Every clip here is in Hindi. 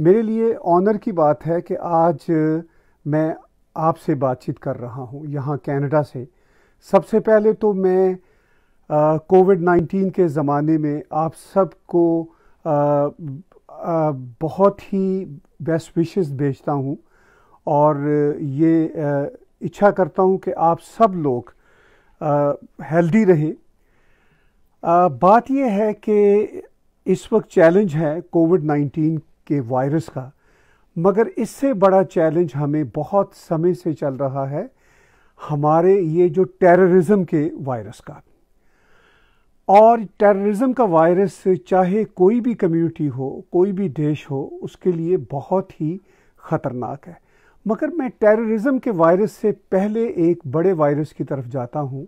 मेरे लिए ऑनर की बात है कि आज मैं आपसे बातचीत कर रहा हूँ यहाँ कनाडा से सबसे पहले तो मैं कोविड नाइन्टीन के ज़माने में आप सबको बहुत ही बेस्ट विशेस भेजता हूँ और ये आ, इच्छा करता हूँ कि आप सब लोग हेल्दी रहें बात यह है कि इस वक्त चैलेंज है कोविड नाइन्टीन के वायरस का मगर इससे बड़ा चैलेंज हमें बहुत समय से चल रहा है हमारे ये जो टेररिज्म के वायरस का और टेररिज्म का वायरस चाहे कोई भी कम्युनिटी हो कोई भी देश हो उसके लिए बहुत ही ख़तरनाक है मगर मैं टेररिज्म के वायरस से पहले एक बड़े वायरस की तरफ जाता हूँ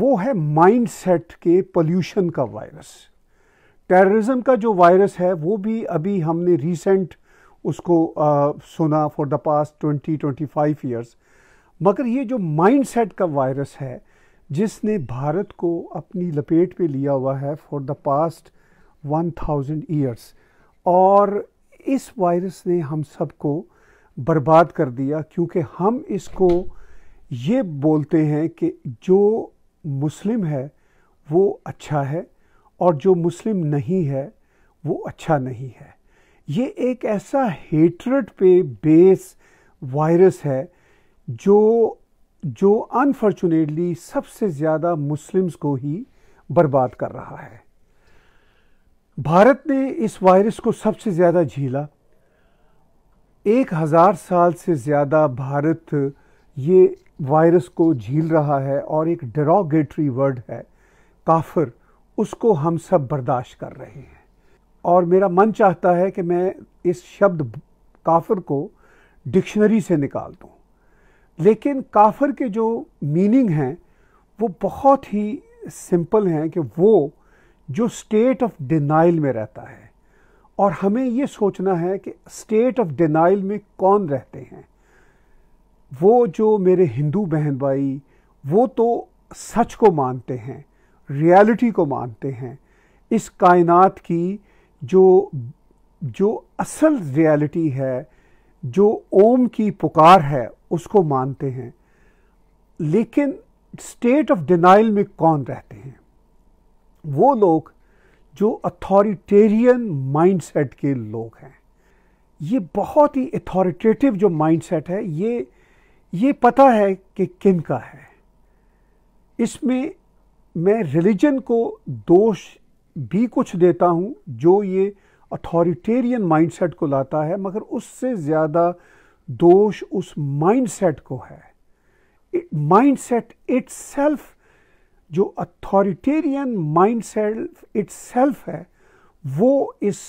वो है माइंडसेट के पोल्यूशन का वायरस टेररिज्म का जो वायरस है वो भी अभी हमने रिसेंट उसको आ, सुना for the past twenty twenty five years मगर ये जो माइंडसेट का वायरस है जिसने भारत को अपनी लपेट पे लिया हुआ है for the past one thousand years और इस वायरस ने हम सबको बर्बाद कर दिया क्योंकि हम इसको ये बोलते हैं कि जो मुस्लिम है वो अच्छा है और जो मुस्लिम नहीं है वो अच्छा नहीं है ये एक ऐसा हेटरेट पे बेस वायरस है जो जो अनफॉर्चुनेटली सबसे ज़्यादा मुस्लिम्स को ही बर्बाद कर रहा है भारत ने इस वायरस को सबसे ज़्यादा झीला एक हज़ार साल से ज़्यादा भारत ये वायरस को झील रहा है और एक डेरोगेटरी वर्ड है काफिर उसको हम सब बर्दाश्त कर रहे हैं और मेरा मन चाहता है कि मैं इस शब्द काफर को डिक्शनरी से निकाल दूँ लेकिन काफ़र के जो मीनिंग हैं वो बहुत ही सिंपल हैं कि वो जो स्टेट ऑफ डिनाइल में रहता है और हमें ये सोचना है कि स्टेट ऑफ डिनाइल में कौन रहते हैं वो जो मेरे हिंदू बहन भाई वो तो सच को मानते हैं रियलिटी को मानते हैं इस कायनात की जो जो असल रियलिटी है जो ओम की पुकार है उसको मानते हैं लेकिन स्टेट ऑफ डिनाइल में कौन रहते हैं वो लोग जो अथॉरिटेरियन माइंडसेट के लोग हैं ये बहुत ही अथॉरिटेटिव जो माइंडसेट है ये ये पता है कि किन का है इसमें मैं रिलीजन को दोष भी कुछ देता हूँ जो ये अथॉरिटेरियन माइंडसेट को लाता है मगर उससे ज़्यादा दोष उस माइंडसेट को है माइंडसेट इट्सेल्फ जो अथॉरिटेरियन माइंडसेट इट्सेल्फ है वो इस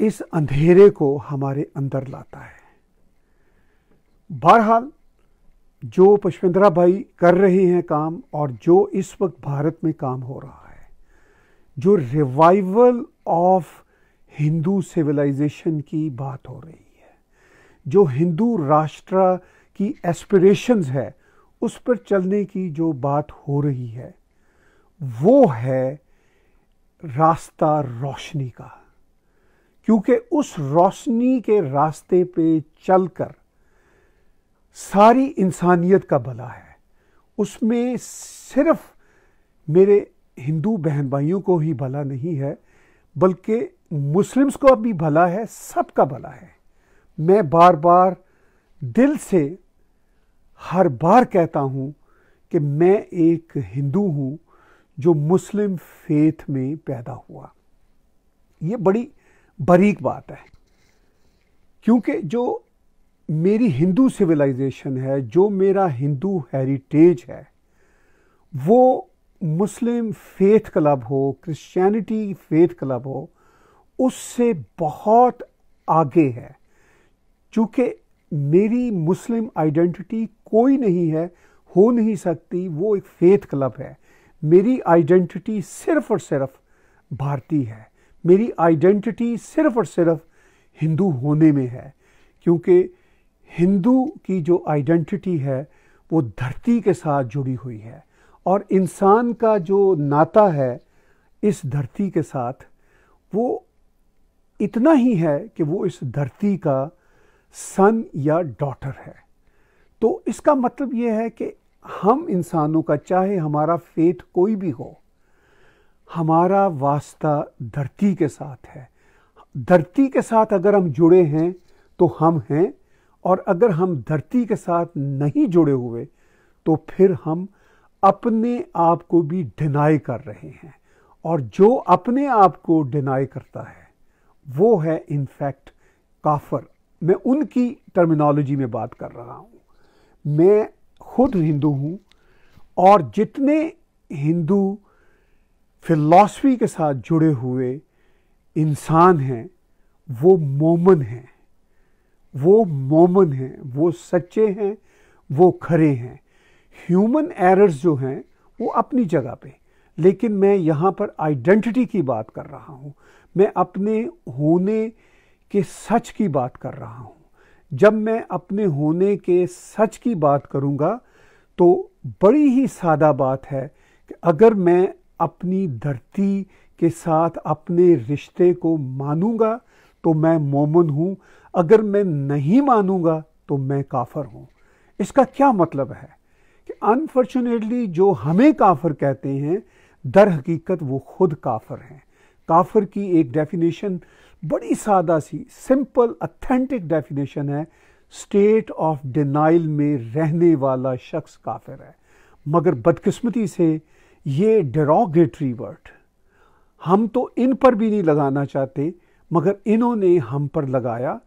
इस अंधेरे को हमारे अंदर लाता है बहरहाल जो पुष्पेंद्रा भाई कर रहे हैं काम और जो इस वक्त भारत में काम हो रहा है जो रिवाइवल ऑफ हिंदू सिविलाइजेशन की बात हो रही है जो हिंदू राष्ट्र की एस्पिरेशंस है उस पर चलने की जो बात हो रही है वो है रास्ता रोशनी का क्योंकि उस रोशनी के रास्ते पे चलकर सारी इंसानियत का भला है उसमें सिर्फ मेरे हिंदू बहन भाइयों को ही भला नहीं है बल्कि मुस्लिम्स को भी भला है सबका भला है मैं बार बार दिल से हर बार कहता हूँ कि मैं एक हिंदू हूँ जो मुस्लिम फेथ में पैदा हुआ ये बड़ी बारीक बात है क्योंकि जो मेरी हिंदू सिविलाइजेशन है जो मेरा हिंदू हेरिटेज है वो मुस्लिम फेथ क्लब हो क्रिश्चियनिटी फेथ क्लब हो उससे बहुत आगे है चूँकि मेरी मुस्लिम आइडेंटिटी कोई नहीं है हो नहीं सकती वो एक फेथ क्लब है मेरी आइडेंटिटी सिर्फ और सिर्फ भारतीय है मेरी आइडेंटिटी सिर्फ और सिर्फ हिंदू होने में है क्योंकि हिंदू की जो आइडेंटिटी है वो धरती के साथ जुड़ी हुई है और इंसान का जो नाता है इस धरती के साथ वो इतना ही है कि वो इस धरती का सन या डॉटर है तो इसका मतलब ये है कि हम इंसानों का चाहे हमारा फेथ कोई भी हो हमारा वास्ता धरती के साथ है धरती के साथ अगर हम जुड़े हैं तो हम हैं और अगर हम धरती के साथ नहीं जुड़े हुए तो फिर हम अपने आप को भी डिनाई कर रहे हैं और जो अपने आप को डिनाई करता है वो है इनफैक्ट काफर मैं उनकी टर्मिनोलॉजी में बात कर रहा हूँ मैं खुद हिंदू हूँ और जितने हिंदू फिलॉसफी के साथ जुड़े हुए इंसान हैं वो मोमन हैं वो मोमन हैं वो सच्चे हैं वो खरे हैं ह्यूमन एरर्स जो हैं वो अपनी जगह पे लेकिन मैं यहाँ पर आइडेंटिटी की बात कर रहा हूँ मैं अपने होने के सच की बात कर रहा हूँ जब मैं अपने होने के सच की बात करूँगा तो बड़ी ही सादा बात है कि अगर मैं अपनी धरती के साथ अपने रिश्ते को मानूंगा तो मैं मोमन हूँ अगर मैं नहीं मानूंगा तो मैं काफर हूं इसका क्या मतलब है कि अनफॉर्चुनेटली जो हमें काफर कहते हैं दर हकीकत वो खुद काफर हैं काफर की एक डेफिनेशन बड़ी सादा सी सिंपल अथेंटिक डेफिनेशन है स्टेट ऑफ डिनाइल में रहने वाला शख्स काफिर है मगर बदकिस्मती से ये डेरोगेटरी वर्ड हम तो इन पर भी नहीं लगाना चाहते मगर इन्होंने हम पर लगाया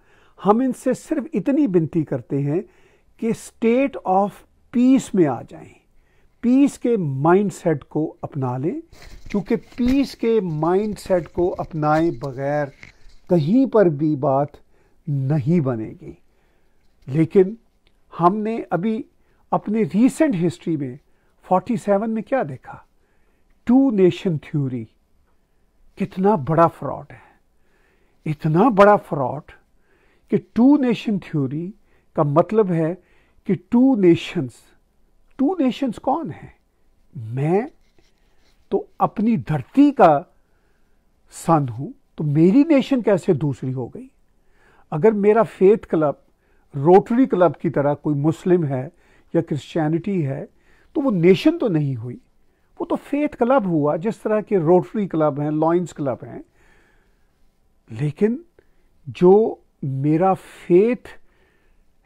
हम इनसे सिर्फ इतनी विनती करते हैं कि स्टेट ऑफ पीस में आ जाएं पीस के माइंडसेट को अपना लें क्योंकि पीस के माइंडसेट को अपनाए बगैर कहीं पर भी बात नहीं बनेगी लेकिन हमने अभी अपने रीसेंट हिस्ट्री में 47 में क्या देखा टू नेशन थ्योरी कितना बड़ा फ्रॉड है इतना बड़ा फ्रॉड कि टू नेशन थ्योरी का मतलब है कि टू नेशंस टू नेशंस कौन है मैं तो अपनी धरती का सन हूं तो मेरी नेशन कैसे दूसरी हो गई अगर मेरा फेथ क्लब रोटरी क्लब की तरह कोई मुस्लिम है या क्रिश्चियनिटी है तो वो नेशन तो नहीं हुई वो तो फेथ क्लब हुआ जिस तरह के रोटरी क्लब हैं लॉयंस क्लब हैं लेकिन जो मेरा फेथ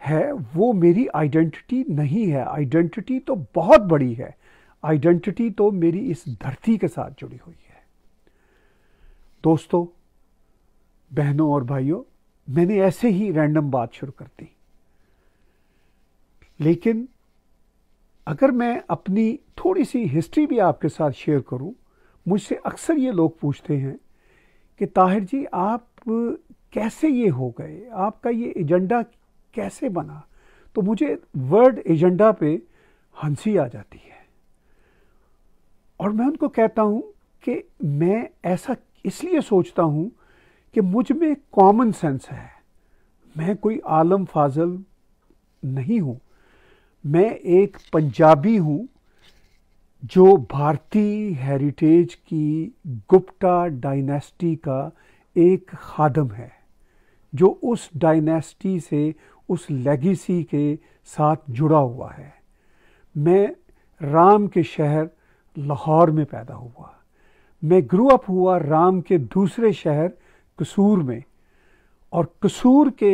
है वो मेरी आइडेंटिटी नहीं है आइडेंटिटी तो बहुत बड़ी है आइडेंटिटी तो मेरी इस धरती के साथ जुड़ी हुई है दोस्तों बहनों और भाइयों मैंने ऐसे ही रैंडम बात शुरू कर दी लेकिन अगर मैं अपनी थोड़ी सी हिस्ट्री भी आपके साथ शेयर करूं मुझसे अक्सर ये लोग पूछते हैं कि ताहिर जी आप कैसे ये हो गए आपका ये एजेंडा कैसे बना तो मुझे वर्ड एजेंडा पे हंसी आ जाती है और मैं उनको कहता हूँ कि मैं ऐसा इसलिए सोचता हूँ कि मुझ में कॉमन सेंस है मैं कोई आलम फाजल नहीं हूँ मैं एक पंजाबी हूँ जो भारतीय हेरिटेज की गुप्ता डायनेस्टी का एक खादम है जो उस डायनेस्टी से उस लेगेसी के साथ जुड़ा हुआ है मैं राम के शहर लाहौर में पैदा हुआ मैं ग्रो अप हुआ राम के दूसरे शहर कसूर में और कसूर के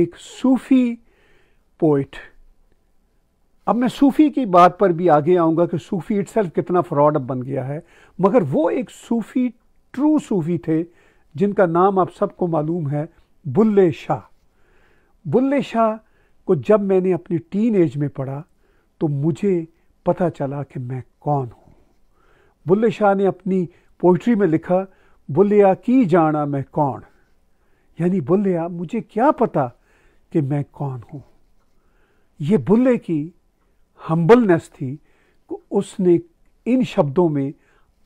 एक सूफ़ी पोइट अब मैं सूफ़ी की बात पर भी आगे आऊँगा कि सूफ़ी इट्सल्फ कितना फ्रॉड अब बन गया है मगर वो एक सूफ़ी ट्रू सूफ़ी थे जिनका नाम आप सबको मालूम है बुल्ले शाह बुल्ले शाह को जब मैंने अपनी टीन एज में पढ़ा तो मुझे पता चला कि मैं कौन हूँ बुल्ले शाह ने अपनी पोइट्री में लिखा बुल्लिया की जाना मैं कौन यानी बुल्लिया मुझे क्या पता कि मैं कौन हूँ ये बुल्ले की हम्बलनेस थी उसने इन शब्दों में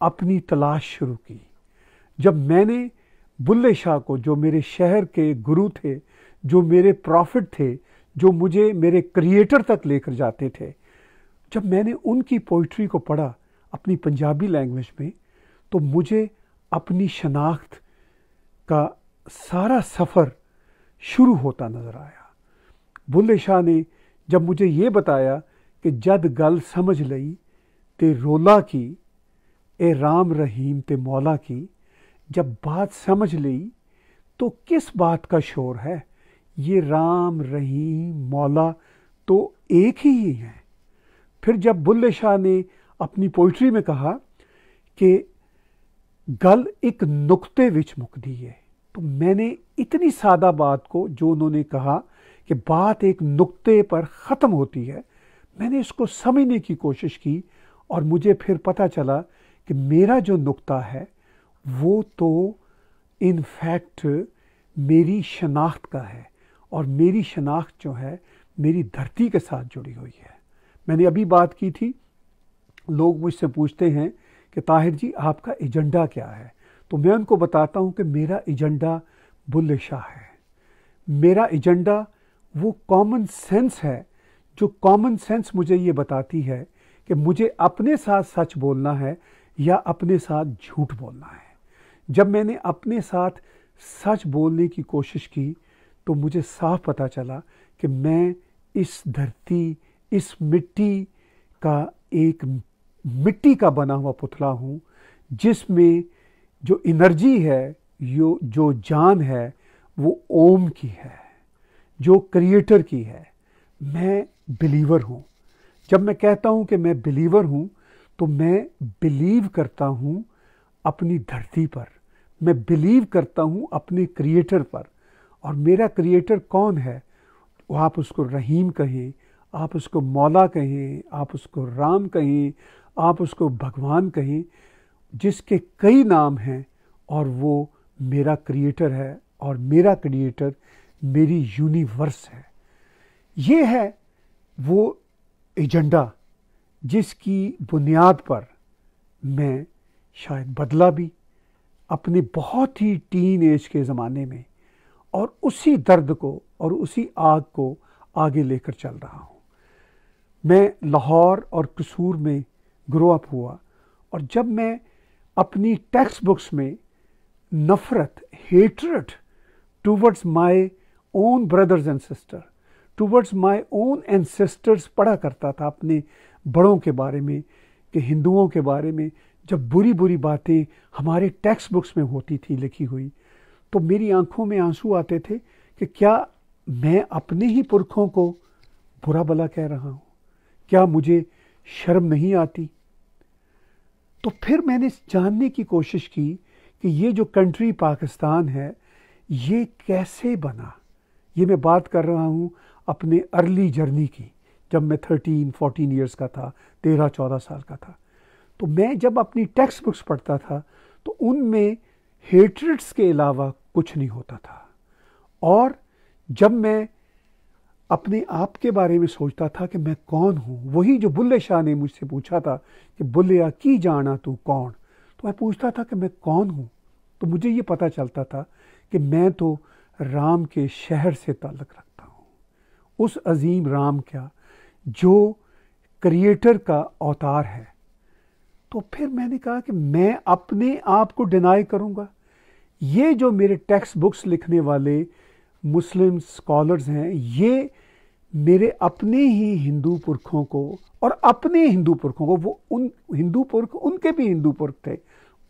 अपनी तलाश शुरू की जब मैंने बुल्ले शाह को जो मेरे शहर के गुरु थे जो मेरे प्रॉफिट थे जो मुझे मेरे क्रिएटर तक लेकर जाते थे जब मैंने उनकी पोइट्री को पढ़ा अपनी पंजाबी लैंग्वेज में तो मुझे अपनी शनाख्त का सारा सफ़र शुरू होता नज़र आया बुल्ले शाह ने जब मुझे ये बताया कि जद गल समझ लई ते रोला की ए राम रहीम ते मौला की जब बात समझ ली तो किस बात का शोर है ये राम रहीम मौला तो एक ही ही हैं फिर जब बुल्ले शाह ने अपनी पोइट्री में कहा कि गल एक नुक्ते विच मुकदी है तो मैंने इतनी सादा बात को जो उन्होंने कहा कि बात एक नुक्ते पर ख़त्म होती है मैंने इसको समझने की कोशिश की और मुझे फिर पता चला कि मेरा जो नुक्ता है वो तो इनफैक्ट मेरी शनाख्त का है और मेरी शनाख्त जो है मेरी धरती के साथ जुड़ी हुई है मैंने अभी बात की थी लोग मुझसे पूछते हैं कि ताहिर जी आपका एजेंडा क्या है तो मैं उनको बताता हूँ कि मेरा एजेंडा बुल्ल शाह है मेरा एजेंडा वो कॉमन सेंस है जो कॉमन सेंस मुझे ये बताती है कि मुझे अपने साथ सच बोलना है या अपने साथ झूठ बोलना है जब मैंने अपने साथ सच बोलने की कोशिश की तो मुझे साफ पता चला कि मैं इस धरती इस मिट्टी का एक मिट्टी का बना हुआ पुतला हूँ जिसमें जो एनर्जी है यो जो जान है वो ओम की है जो क्रिएटर की है मैं बिलीवर हूँ जब मैं कहता हूँ कि मैं बिलीवर हूँ तो मैं बिलीव करता हूँ अपनी धरती पर मैं बिलीव करता हूँ अपने क्रिएटर पर और मेरा क्रिएटर कौन है वो आप उसको रहीम कहें आप उसको मौला कहें आप उसको राम कहें आप उसको भगवान कहें जिसके कई नाम हैं और वो मेरा क्रिएटर है और मेरा क्रिएटर मेरी यूनिवर्स है ये है वो एजेंडा जिसकी बुनियाद पर मैं शायद बदला भी अपने बहुत ही टीन एज के ज़माने में और उसी दर्द को और उसी आग को आगे लेकर चल रहा हूँ मैं लाहौर और कसूर में ग्रो अप हुआ और जब मैं अपनी टेक्स्ट बुक्स में नफ़रत hatred towards my own brothers and sister towards my own and sisters पढ़ा करता था अपने बड़ों के बारे में कि हिंदुओं के बारे में जब बुरी बुरी बातें हमारे टेक्स्ट बुक्स में होती थी लिखी हुई तो मेरी आंखों में आंसू आते थे कि क्या मैं अपने ही पुरखों को बुरा भला कह रहा हूँ क्या मुझे शर्म नहीं आती तो फिर मैंने जानने की कोशिश की कि ये जो कंट्री पाकिस्तान है ये कैसे बना ये मैं बात कर रहा हूँ अपने अर्ली जर्नी की जब मैं थर्टीन फोर्टीन ईयर्स का था तेरह चौदह साल का था तो मैं जब अपनी टेक्स्ट बुक्स पढ़ता था तो उनमें हेट्रेट्स के अलावा कुछ नहीं होता था और जब मैं अपने आप के बारे में सोचता था कि मैं कौन हूँ वही जो बुल्ले शाह ने मुझसे पूछा था कि बुल्लिया की जाना तू कौन तो मैं पूछता था कि मैं कौन हूँ तो मुझे ये पता चलता था कि मैं तो राम के शहर से ताल्लक़ रखता हूँ उस अजीम राम का जो क्रिएटर का अवतार है तो फिर मैंने कहा कि मैं अपने आप को डिनाई करूँगा ये जो मेरे टेक्स्ट बुक्स लिखने वाले मुस्लिम स्कॉलर्स हैं ये मेरे अपने ही हिंदू पुरखों को और अपने हिंदू पुरखों को वो उन हिंदू पुरख उनके भी हिंदू पुरख थे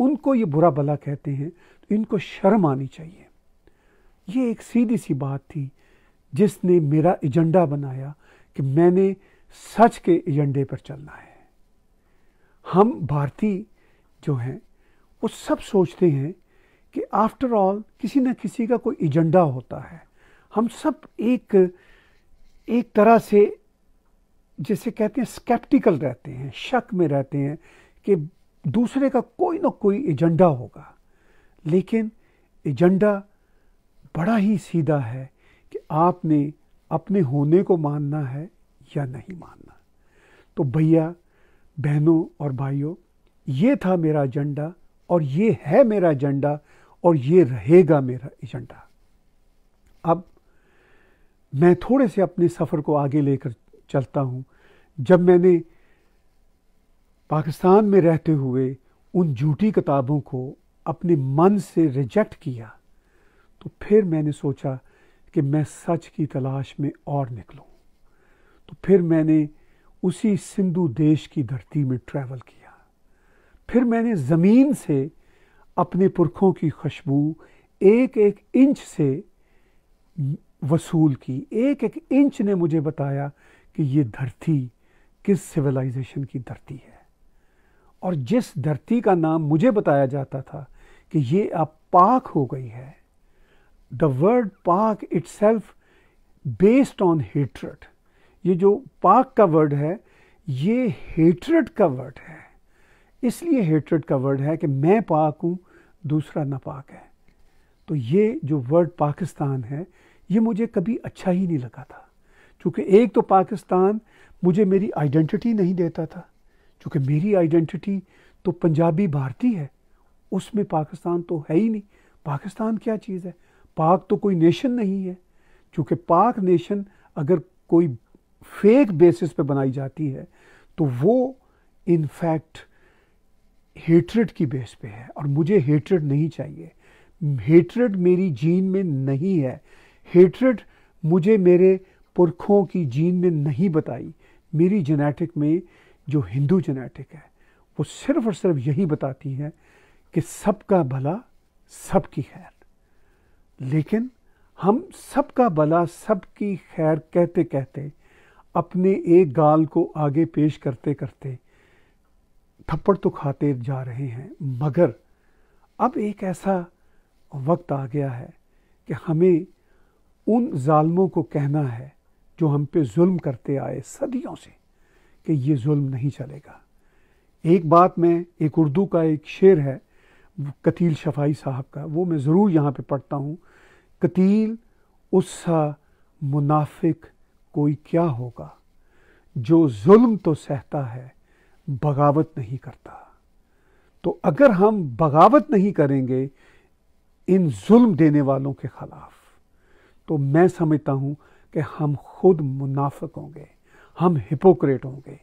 उनको ये बुरा भला कहते हैं तो इनको शर्म आनी चाहिए ये एक सीधी सी बात थी जिसने मेरा एजेंडा बनाया कि मैंने सच के एजेंडे पर चलना है हम भारतीय जो हैं वो सब सोचते हैं कि आफ्टर ऑल किसी न किसी का कोई एजेंडा होता है हम सब एक एक तरह से जैसे कहते हैं स्केप्टिकल रहते हैं शक में रहते हैं कि दूसरे का कोई ना कोई एजेंडा होगा लेकिन एजेंडा बड़ा ही सीधा है कि आपने अपने होने को मानना है या नहीं मानना तो भैया बहनों और भाइयों ये था मेरा एजेंडा और ये है मेरा एजेंडा और ये रहेगा मेरा एजेंडा अब मैं थोड़े से अपने सफ़र को आगे लेकर चलता हूँ जब मैंने पाकिस्तान में रहते हुए उन झूठी किताबों को अपने मन से रिजेक्ट किया तो फिर मैंने सोचा कि मैं सच की तलाश में और निकलूं तो फिर मैंने उसी सिंधु देश की धरती में ट्रैवल किया फिर मैंने ज़मीन से अपने पुरखों की खुशबू एक एक इंच से वसूल की एक एक इंच ने मुझे बताया कि ये धरती किस सिविलाइजेशन की धरती है और जिस धरती का नाम मुझे बताया जाता था कि ये अब पाक हो गई है the word Pak itself based on hatred ये जो पाक का वर्ड है ये हेटरेट का वर्ड है इसलिए हेटरेट का वर्ड है कि मैं पाक हूँ दूसरा नापाक है तो ये जो वर्ड पाकिस्तान है ये मुझे कभी अच्छा ही नहीं लगा था क्योंकि एक तो पाकिस्तान मुझे मेरी आइडेंटिटी नहीं देता था क्योंकि मेरी आइडेंटिटी तो पंजाबी भारतीय है उसमें पाकिस्तान तो है ही नहीं पाकिस्तान क्या चीज़ है पाक तो कोई नेशन नहीं है क्योंकि पाक नेशन अगर कोई फेक बेसिस पे बनाई जाती है तो वो इनफैक्ट हेट्रेड की बेस पे है और मुझे हेट्रेड नहीं चाहिए हेट्रेड मेरी जीन में नहीं है हेट्रेड मुझे मेरे पुरखों की जीन में नहीं बताई मेरी जेनेटिक में जो हिंदू जेनेटिक है वो सिर्फ और सिर्फ यही बताती है कि सबका भला सबकी खैर लेकिन हम सबका भला सबकी खैर कहते कहते अपने एक गाल को आगे पेश करते करते थप्पड़ तो खाते जा रहे हैं मगर अब एक ऐसा वक्त आ गया है कि हमें उन जालमों को कहना है जो हम पे जुल्म करते आए सदियों से कि ये जुल्म नहीं चलेगा एक बात मैं एक उर्दू का एक शेर है कतील शफाई साहब का वो मैं ज़रूर यहाँ पे पढ़ता हूँ कतील उस मुनाफिक कोई क्या होगा जो जुल्म तो सहता है बगावत नहीं करता तो अगर हम बगावत नहीं करेंगे इन जुल्म देने वालों के खिलाफ तो मैं समझता हूं कि हम खुद मुनाफिक होंगे हम हिपोक्रेट होंगे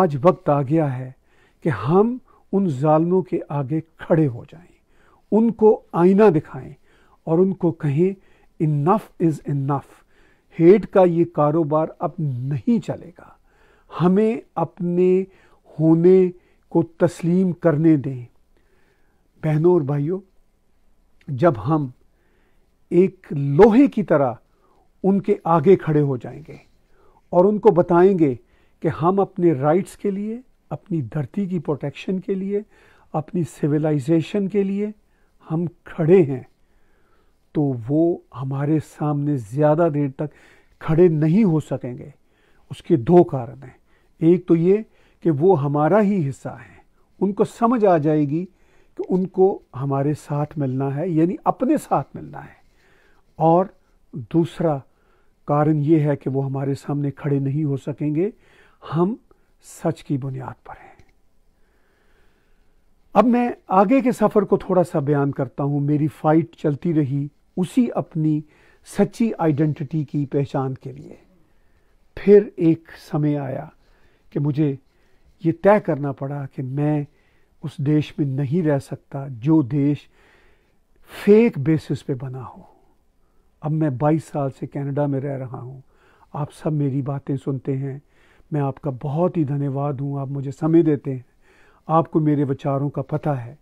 आज वक्त आ गया है कि हम उन जालमों के आगे खड़े हो जाएं, उनको आईना दिखाएं और उनको कहें इनफ इज़ इनफ हेट का ये कारोबार अब नहीं चलेगा हमें अपने होने को तस्लीम करने दें बहनों और भाइयों जब हम एक लोहे की तरह उनके आगे खड़े हो जाएंगे और उनको बताएंगे कि हम अपने राइट्स के लिए अपनी धरती की प्रोटेक्शन के लिए अपनी सिविलाइजेशन के लिए हम खड़े हैं तो वो हमारे सामने ज़्यादा देर तक खड़े नहीं हो सकेंगे उसके दो कारण हैं एक तो ये कि वो हमारा ही हिस्सा है उनको समझ आ जाएगी कि उनको हमारे साथ मिलना है यानी अपने साथ मिलना है और दूसरा कारण ये है कि वो हमारे सामने खड़े नहीं हो सकेंगे हम सच की बुनियाद पर हैं अब मैं आगे के सफ़र को थोड़ा सा बयान करता हूँ मेरी फ़ाइट चलती रही उसी अपनी सच्ची आइडेंटिटी की पहचान के लिए फिर एक समय आया कि मुझे ये तय करना पड़ा कि मैं उस देश में नहीं रह सकता जो देश फेक बेसिस पे बना हो अब मैं 22 साल से कनाडा में रह रहा हूँ आप सब मेरी बातें सुनते हैं मैं आपका बहुत ही धन्यवाद हूँ आप मुझे समय देते हैं आपको मेरे विचारों का पता है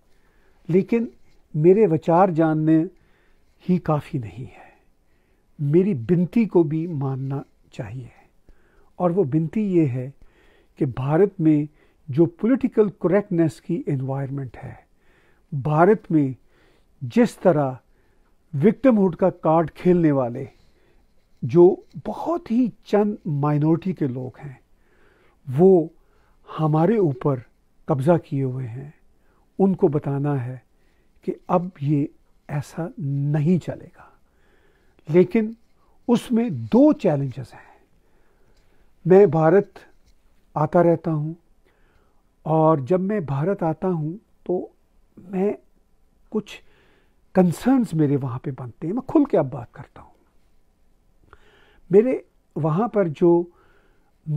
लेकिन मेरे विचार जानने ही काफ़ी नहीं है मेरी बिनती को भी मानना चाहिए और वो बिनती ये है कि भारत में जो पॉलिटिकल करेक्टनेस की एनवायरनमेंट है भारत में जिस तरह हुड का कार्ड खेलने वाले जो बहुत ही चंद माइनॉरिटी के लोग हैं वो हमारे ऊपर कब्ज़ा किए हुए हैं उनको बताना है कि अब ये ऐसा नहीं चलेगा लेकिन उसमें दो चैलेंजेस हैं मैं भारत आता रहता हूँ और जब मैं भारत आता हूँ तो मैं कुछ कंसर्न्स मेरे वहाँ पे बनते हैं मैं खुल के अब बात करता हूँ मेरे वहाँ पर जो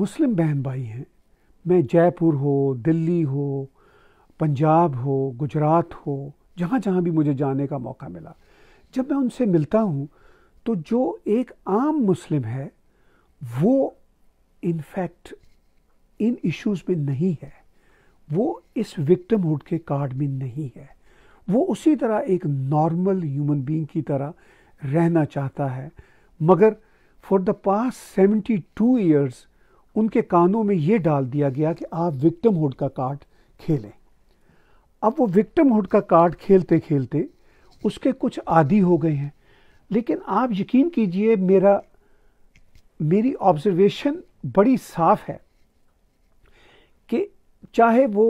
मुस्लिम बहन भाई हैं मैं जयपुर हो दिल्ली हो पंजाब हो गुजरात हो जहाँ जहाँ भी मुझे जाने का मौका मिला जब मैं उनसे मिलता हूँ तो जो एक आम मुस्लिम है वो इनफैक्ट इन इश्यूज में नहीं है वो इस हुड के कार्ड में नहीं है वो उसी तरह एक नॉर्मल ह्यूमन बीइंग की तरह रहना चाहता है मगर for the past seventy two years उनके कानों में ये डाल दिया गया कि आप हुड का कार्ड खेलें अब वो विक्टम हुड का कार्ड खेलते खेलते उसके कुछ आदि हो गए हैं लेकिन आप यकीन कीजिए मेरा मेरी ऑब्जर्वेशन बड़ी साफ है कि चाहे वो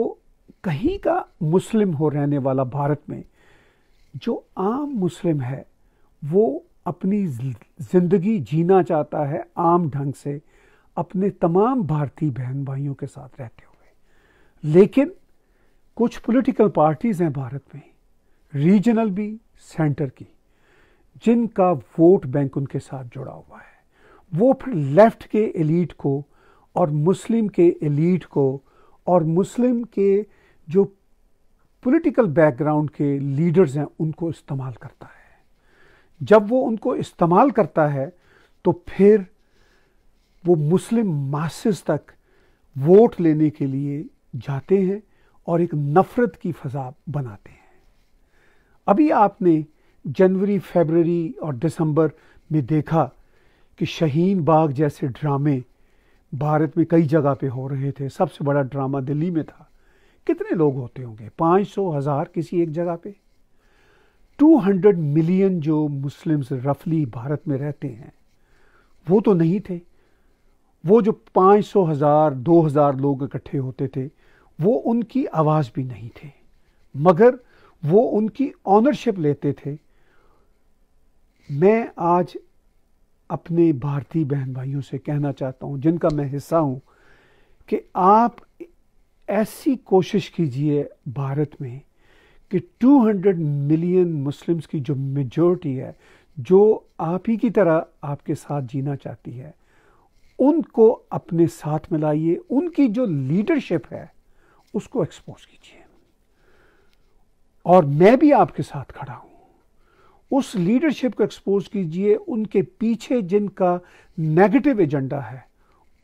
कहीं का मुस्लिम हो रहने वाला भारत में जो आम मुस्लिम है वो अपनी ज़िंदगी जीना चाहता है आम ढंग से अपने तमाम भारतीय बहन भाइयों के साथ रहते हुए लेकिन कुछ पॉलिटिकल पार्टीज़ हैं भारत में रीजनल भी सेंटर की जिनका वोट बैंक उनके साथ जुड़ा हुआ है वो फिर लेफ्ट के एलीट को और मुस्लिम के एलीट को और मुस्लिम के जो पॉलिटिकल बैकग्राउंड के लीडर्स हैं उनको इस्तेमाल करता है जब वो उनको इस्तेमाल करता है तो फिर वो मुस्लिम मासिस तक वोट लेने के लिए जाते हैं और एक नफ़रत की फ़जा बनाते हैं अभी आपने जनवरी फेबररी और दिसंबर में देखा कि शहीन बाग जैसे ड्रामे भारत में कई जगह पे हो रहे थे सबसे बड़ा ड्रामा दिल्ली में था कितने लोग होते होंगे पाँच सौ हज़ार किसी एक जगह पे टू हंड्रेड मिलियन जो मुस्लिम्स रफली भारत में रहते हैं वो तो नहीं थे वो जो सौ हज़ार दो हज़ार लोग इकट्ठे होते थे वो उनकी आवाज़ भी नहीं थे मगर वो उनकी ऑनरशिप लेते थे मैं आज अपने भारतीय बहन भाइयों से कहना चाहता हूं जिनका मैं हिस्सा हूं कि आप ऐसी कोशिश कीजिए भारत में कि 200 मिलियन मुस्लिम्स की जो मेजोरिटी है जो आप ही की तरह आपके साथ जीना चाहती है उनको अपने साथ मिलाइए उनकी जो लीडरशिप है उसको एक्सपोज कीजिए और मैं भी आपके साथ खड़ा हूं उस लीडरशिप को एक्सपोज कीजिए उनके पीछे जिनका नेगेटिव एजेंडा है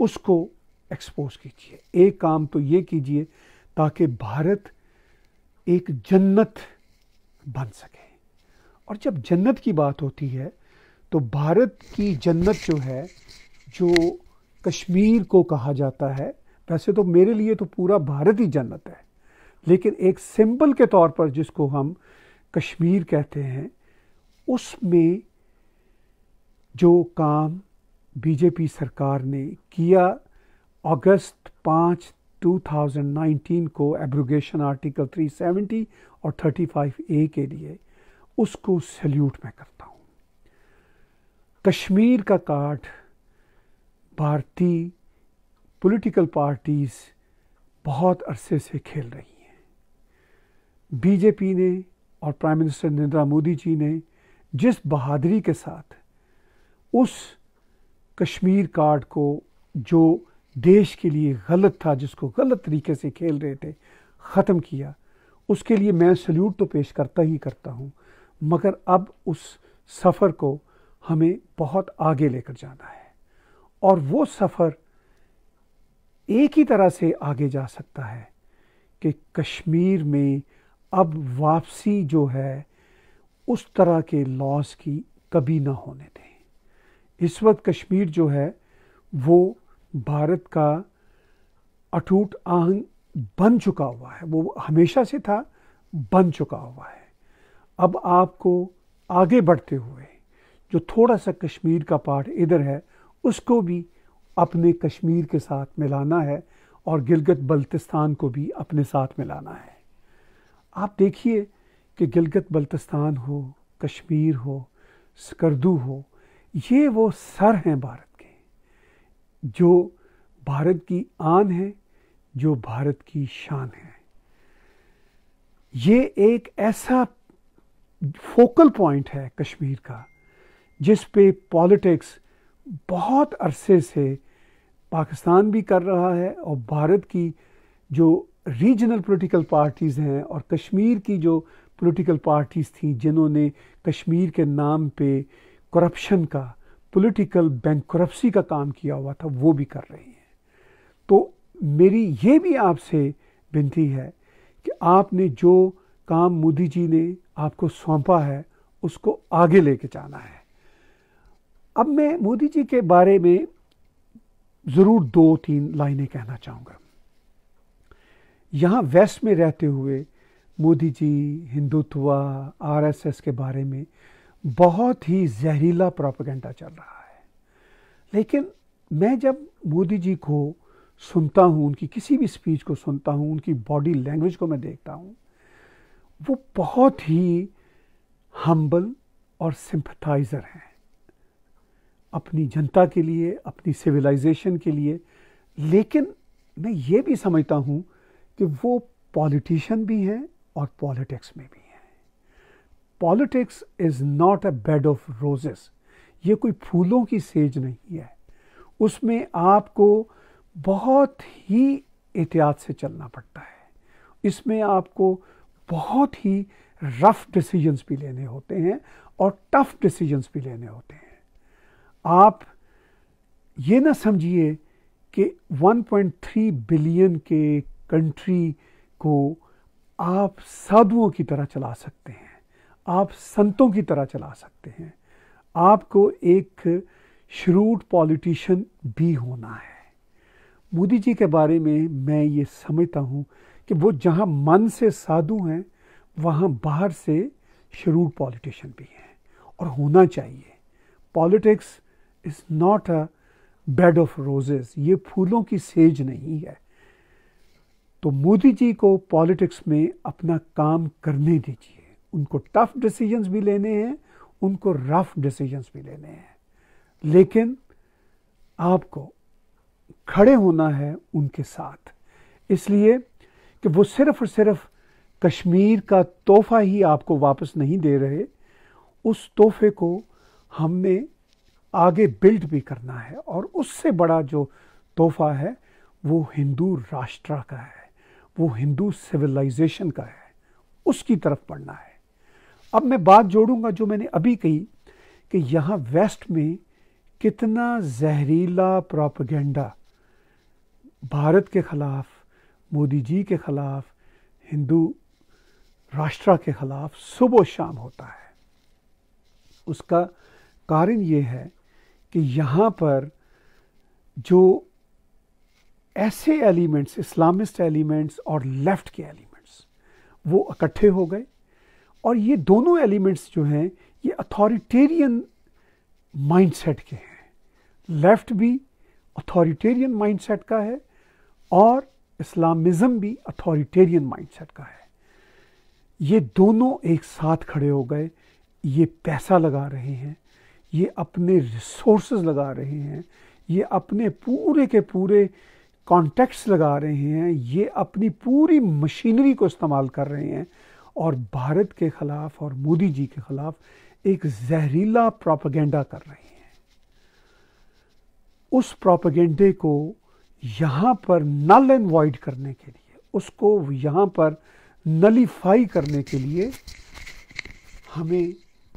उसको एक्सपोज कीजिए एक काम तो ये कीजिए ताकि भारत एक जन्नत बन सके और जब जन्नत की बात होती है तो भारत की जन्नत जो है जो कश्मीर को कहा जाता है वैसे तो मेरे लिए तो पूरा भारत ही जन्नत है लेकिन एक सिंबल के तौर पर जिसको हम कश्मीर कहते हैं उसमें जो काम बीजेपी सरकार ने किया अगस्त पाँच 2019 को एब्रोगेशन आर्टिकल 370 और 35 ए के लिए उसको सल्यूट मैं करता हूँ कश्मीर का कार्ड भारतीय पॉलिटिकल पार्टीज़ बहुत अरसे से खेल रही हैं बीजेपी ने और प्राइम मिनिस्टर नरेंद्र मोदी जी ने जिस बहादुरी के साथ उस कश्मीर कार्ड को जो देश के लिए गलत था जिसको गलत तरीके से खेल रहे थे ख़त्म किया उसके लिए मैं सल्यूट तो पेश करता ही करता हूँ मगर अब उस सफ़र को हमें बहुत आगे लेकर जाना है और वो सफ़र एक ही तरह से आगे जा सकता है कि कश्मीर में अब वापसी जो है उस तरह के लॉस की कभी ना होने दें इस वक्त कश्मीर जो है वो भारत का अटूट आहंग बन चुका हुआ है वो हमेशा से था बन चुका हुआ है अब आपको आगे बढ़ते हुए जो थोड़ा सा कश्मीर का पार्ट इधर है उसको भी अपने कश्मीर के साथ मिलाना है और गिलगत बल्तिस्तान को भी अपने साथ मिलाना है आप देखिए कि गिलगत बल्तिस्तान हो कश्मीर हो स्कर्दू हो ये वो सर हैं भारत के जो भारत की आन है जो भारत की शान है ये एक ऐसा फोकल पॉइंट है कश्मीर का जिस पे पॉलिटिक्स बहुत अरसे से पाकिस्तान भी कर रहा है और भारत की जो रीजनल पॉलिटिकल पार्टीज़ हैं और कश्मीर की जो पॉलिटिकल पार्टीज़ थी जिन्होंने कश्मीर के नाम पे करप्शन का पॉलिटिकल बैंक्रप्सी का काम किया हुआ था वो भी कर रही हैं तो मेरी ये भी आपसे विनती है कि आपने जो काम मोदी जी ने आपको सौंपा है उसको आगे लेके जाना है अब मैं मोदी जी के बारे में ज़रूर दो तीन लाइनें कहना चाहूँगा यहाँ वेस्ट में रहते हुए मोदी जी हिंदुत्व आरएसएस के बारे में बहुत ही जहरीला प्रोपेगेंडा चल रहा है लेकिन मैं जब मोदी जी को सुनता हूँ उनकी किसी भी स्पीच को सुनता हूँ उनकी बॉडी लैंग्वेज को मैं देखता हूँ वो बहुत ही हम्बल और सिंपथाइज़र हैं अपनी जनता के लिए अपनी सिविलाइजेशन के लिए लेकिन मैं ये भी समझता हूँ कि वो पॉलिटिशियन भी हैं और पॉलिटिक्स में भी हैं politics is not a bed of roses ये कोई फूलों की सेज नहीं है उसमें आपको बहुत ही एहतियात से चलना पड़ता है इसमें आपको बहुत ही रफ़ डिसीजंस भी लेने होते हैं और टफ़ डिसीजंस भी लेने होते हैं आप ये ना समझिए कि 1.3 बिलियन के कंट्री को आप साधुओं की तरह चला सकते हैं आप संतों की तरह चला सकते हैं आपको एक श्रूट पॉलिटिशियन भी होना है मोदी जी के बारे में मैं ये समझता हूँ कि वो जहाँ मन से साधु हैं वहाँ बाहर से श्रूट पॉलिटिशियन भी हैं और होना चाहिए politics is not a bed of roses ये फूलों की सेज नहीं है तो मोदी जी को पॉलिटिक्स में अपना काम करने दीजिए उनको टफ डिसीजंस भी लेने हैं उनको रफ डिसीजंस भी लेने हैं लेकिन आपको खड़े होना है उनके साथ इसलिए कि वो सिर्फ और सिर्फ कश्मीर का तोहफा ही आपको वापस नहीं दे रहे उस तोहफे को हमने आगे बिल्ड भी करना है और उससे बड़ा जो तोहफा है वो हिंदू राष्ट्र का है वो हिंदू सिविलाइजेशन का है उसकी तरफ पढ़ना है अब मैं बात जोड़ूंगा जो मैंने अभी कही कि यहाँ वेस्ट में कितना जहरीला प्रोपगेंडा भारत के ख़िलाफ़ मोदी जी के ख़िलाफ़ हिंदू राष्ट्र के ख़िलाफ़ सुबह शाम होता है उसका कारण ये है कि यहाँ पर जो ऐसे एलिमेंट्स इस्लामिस्ट एलिमेंट्स और लेफ्ट के एलिमेंट्स वो इकट्ठे हो गए और ये दोनों एलिमेंट्स जो हैं ये अथॉरिटेरियन माइंडसेट के हैं लेफ्ट भी अथॉरिटेरियन माइंडसेट का है और इस्लामिज्म भी अथॉरिटेरियन माइंडसेट का है ये दोनों एक साथ खड़े हो गए ये पैसा लगा रहे हैं ये अपने रिसोर्स लगा रहे हैं ये अपने पूरे के पूरे कॉन्टैक्ट्स लगा रहे हैं ये अपनी पूरी मशीनरी को इस्तेमाल कर रहे हैं और भारत के ख़िलाफ़ और मोदी जी के ख़िलाफ़ एक जहरीला प्रोपागेंडा कर रहे हैं उस प्रोपागेंडे को यहाँ पर नल एंड वॉइड करने के लिए उसको यहाँ पर नलीफाई करने के लिए हमें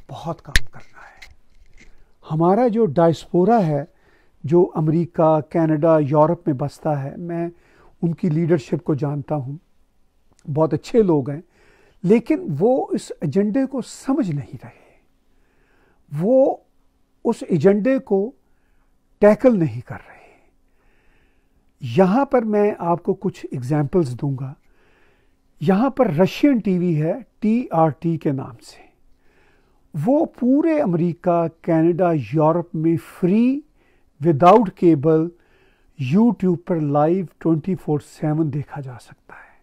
बहुत काम करना हमारा जो डायस्पोरा है जो अमेरिका कनाडा यूरोप में बसता है मैं उनकी लीडरशिप को जानता हूँ बहुत अच्छे लोग हैं लेकिन वो इस एजेंडे को समझ नहीं रहे वो उस एजेंडे को टैकल नहीं कर रहे यहाँ पर मैं आपको कुछ एग्जाम्पल्स दूंगा यहाँ पर रशियन टीवी है टीआरटी के नाम से वो पूरे अमेरिका कनाडा यूरोप में फ्री विदाउट केबल यूट्यूब पर लाइव 24/7 देखा जा सकता है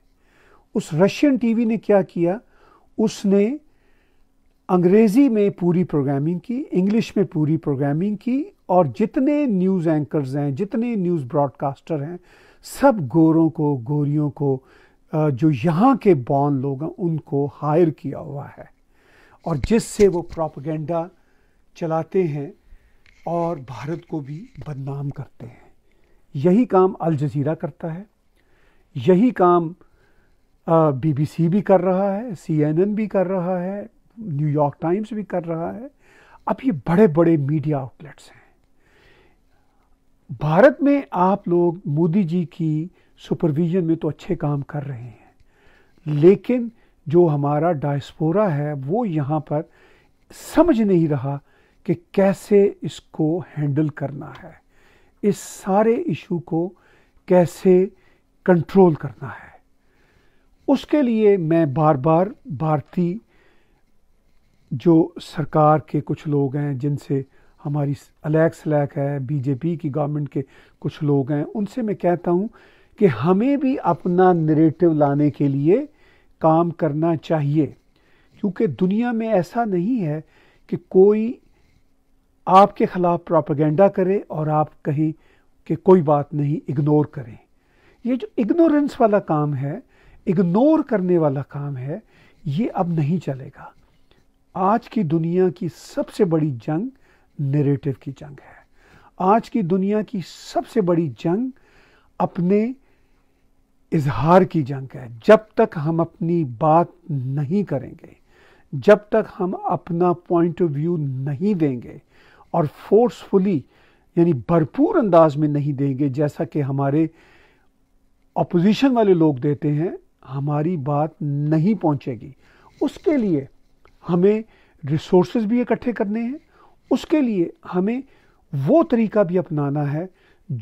उस रशियन टीवी ने क्या किया उसने अंग्रेज़ी में पूरी प्रोग्रामिंग की इंग्लिश में पूरी प्रोग्रामिंग की और जितने न्यूज़ एंकर्स हैं जितने न्यूज़ ब्रॉडकास्टर हैं सब गोरों को गोरियों को जो यहाँ के बॉन लोग हैं उनको हायर किया हुआ है और जिससे वो प्रोपगेंडा चलाते हैं और भारत को भी बदनाम करते हैं यही काम अल जजीरा करता है यही काम बीबीसी भी कर रहा है सीएनएन भी कर रहा है न्यूयॉर्क टाइम्स भी कर रहा है अब ये बड़े बड़े मीडिया आउटलेट्स हैं भारत में आप लोग मोदी जी की सुपरविजन में तो अच्छे काम कर रहे हैं लेकिन जो हमारा डायस्पोरा है वो यहाँ पर समझ नहीं रहा कि कैसे इसको हैंडल करना है इस सारे इशू को कैसे कंट्रोल करना है उसके लिए मैं बार बार भारतीय जो सरकार के कुछ लोग हैं जिनसे हमारी अलैक सलैक है बीजेपी की गवर्नमेंट के कुछ लोग हैं उनसे मैं कहता हूँ कि हमें भी अपना नरेटिव लाने के लिए काम करना चाहिए क्योंकि दुनिया में ऐसा नहीं है कि कोई आपके ख़िलाफ़ प्रोपागेंडा करे और आप कहें कि कोई बात नहीं इग्नोर करें ये जो इग्नोरेंस वाला काम है इग्नोर करने वाला काम है ये अब नहीं चलेगा आज की दुनिया की सबसे बड़ी जंग नरेटिव की जंग है आज की दुनिया की सबसे बड़ी जंग अपने इजहार की जंग है जब तक हम अपनी बात नहीं करेंगे जब तक हम अपना पॉइंट ऑफ व्यू नहीं देंगे और फोर्सफुली यानी भरपूर अंदाज में नहीं देंगे जैसा कि हमारे अपोजिशन वाले लोग देते हैं हमारी बात नहीं पहुंचेगी उसके लिए हमें रिसोर्सेज भी इकट्ठे करने हैं उसके लिए हमें वो तरीका भी अपनाना है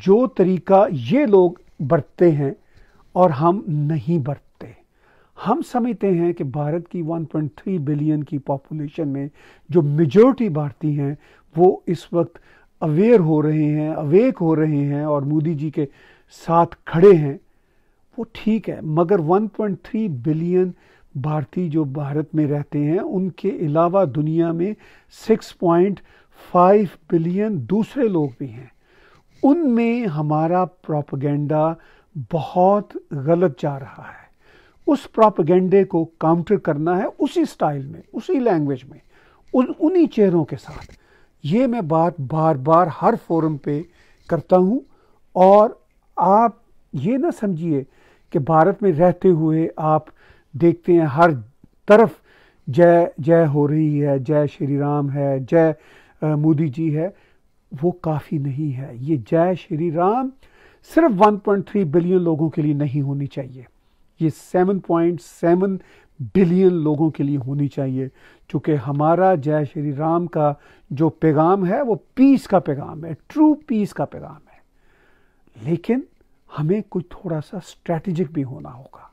जो तरीका ये लोग बरतते हैं और हम नहीं बरतते हम समझते हैं कि भारत की 1.3 बिलियन की पॉपुलेशन में जो मेजोरिटी भारतीय हैं वो इस वक्त अवेयर हो रहे हैं अवेक हो रहे हैं और मोदी जी के साथ खड़े हैं वो ठीक है मगर 1.3 बिलियन भारतीय जो भारत में रहते हैं उनके अलावा दुनिया में 6.5 बिलियन दूसरे लोग भी हैं उनमें हमारा प्रोपगेंडा बहुत गलत जा रहा है उस प्रोपगेंडे को काउंटर करना है उसी स्टाइल में उसी लैंग्वेज में उन उन्हीं चेहरों के साथ ये मैं बात बार बार हर फोरम पे करता हूँ और आप ये ना समझिए कि भारत में रहते हुए आप देखते हैं हर तरफ जय जय हो रही है जय श्री राम है जय मोदी जी है वो काफ़ी नहीं है ये जय श्री राम सिर्फ 1.3 बिलियन लोगों के लिए नहीं होनी चाहिए ये 7.7 बिलियन लोगों के लिए होनी चाहिए क्योंकि हमारा जय श्री राम का जो पैगाम है वो पीस का पैगाम है ट्रू पीस का पैगाम है लेकिन हमें कुछ थोड़ा सा स्ट्रेटेजिक भी होना होगा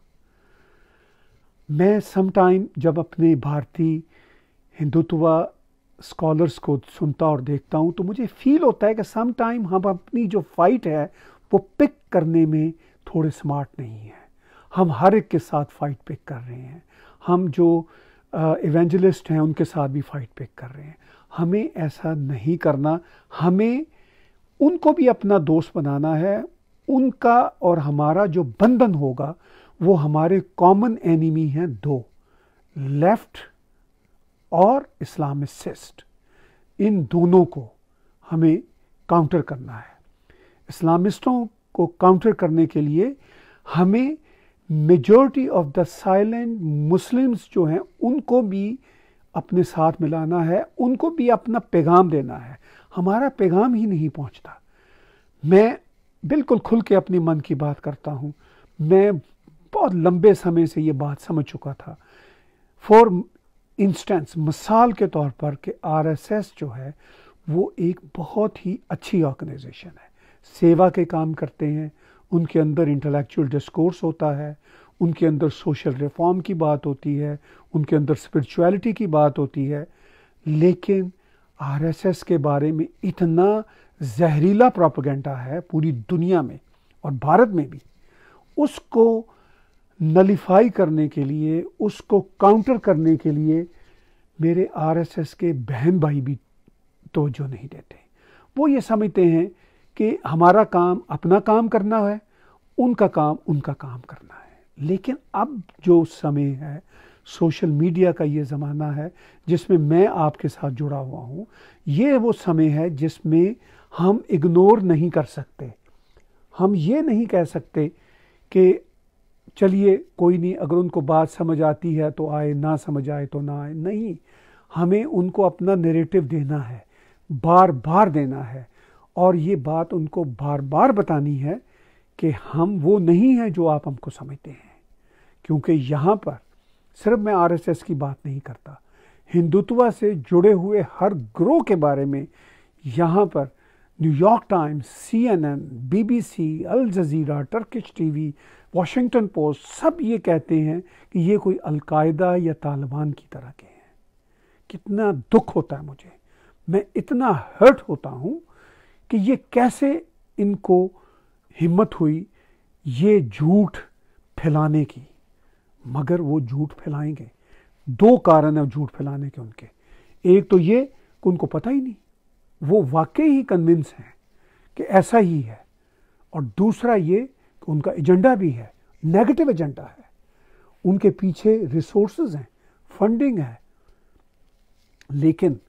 मैं समटाइम जब अपने भारतीय हिंदुत्व स्कॉलर्स को सुनता और देखता हूं तो मुझे फील होता है कि समटाइम हम अपनी जो फाइट है वो पिक करने में थोड़े स्मार्ट नहीं हैं हम हर एक के साथ फ़ाइट पिक कर रहे हैं हम जो इवेंजलिस्ट हैं उनके साथ भी फ़ाइट पिक कर रहे हैं हमें ऐसा नहीं करना हमें उनको भी अपना दोस्त बनाना है उनका और हमारा जो बंधन होगा वो हमारे कॉमन एनिमी हैं दो लेफ्ट और इस्लामिसिस्ट इन दोनों को हमें काउंटर करना है इस्लामिस्टों को काउंटर करने के लिए हमें majority of the silent Muslims जो हैं उनको भी अपने साथ मिलाना है उनको भी अपना पैगाम देना है हमारा पैगाम ही नहीं पहुंचता मैं बिल्कुल खुल के अपने मन की बात करता हूं मैं बहुत लंबे समय से ये बात समझ चुका था फॉर इंस्टेंस मिसाल के तौर पर कि आरएसएस जो है वो एक बहुत ही अच्छी ऑर्गेनाइजेशन है सेवा के काम करते हैं उनके अंदर इंटेलेक्चुअल डिस्कोर्स होता है उनके अंदर सोशल रिफॉर्म की बात होती है उनके अंदर स्पिरिचुअलिटी की बात होती है लेकिन आरएसएस के बारे में इतना जहरीला प्रोपोगेंडा है पूरी दुनिया में और भारत में भी उसको नलीफाई करने के लिए उसको काउंटर करने के लिए मेरे आरएसएस के बहन भाई भी तोजो नहीं देते वो ये समझते हैं कि हमारा काम अपना काम करना है उनका काम उनका काम करना है लेकिन अब जो समय है सोशल मीडिया का ये ज़माना है जिसमें मैं आपके साथ जुड़ा हुआ हूँ ये वो समय है जिसमें हम इग्नोर नहीं कर सकते हम ये नहीं कह सकते कि चलिए कोई नहीं अगर उनको बात समझ आती है तो आए ना समझ आए तो ना आए नहीं हमें उनको अपना नेरेटिव देना है बार बार देना है और ये बात उनको बार बार बतानी है कि हम वो नहीं हैं जो आप हमको समझते हैं क्योंकि यहाँ पर सिर्फ मैं आरएसएस की बात नहीं करता हिंदुत्व से जुड़े हुए हर ग्रोह के बारे में यहाँ पर New York Times CNN, BBC, Al Jazeera Turkish TV Washington Post सब ये कहते हैं कि ये कोई अलकायदा या तालिबान की तरह के हैं कितना दुख होता है मुझे मैं इतना हर्ट होता हूँ कि ये कैसे इनको हिम्मत हुई ये झूठ फैलाने की मगर वो झूठ फैलाएंगे दो कारण है झूठ फैलाने के उनके एक तो ये कि उनको पता ही नहीं वो वाकई ही कन्विंस हैं कि ऐसा ही है और दूसरा ये कि उनका एजेंडा भी है नेगेटिव एजेंडा है उनके पीछे रिसोर्सेज हैं फंडिंग है लेकिन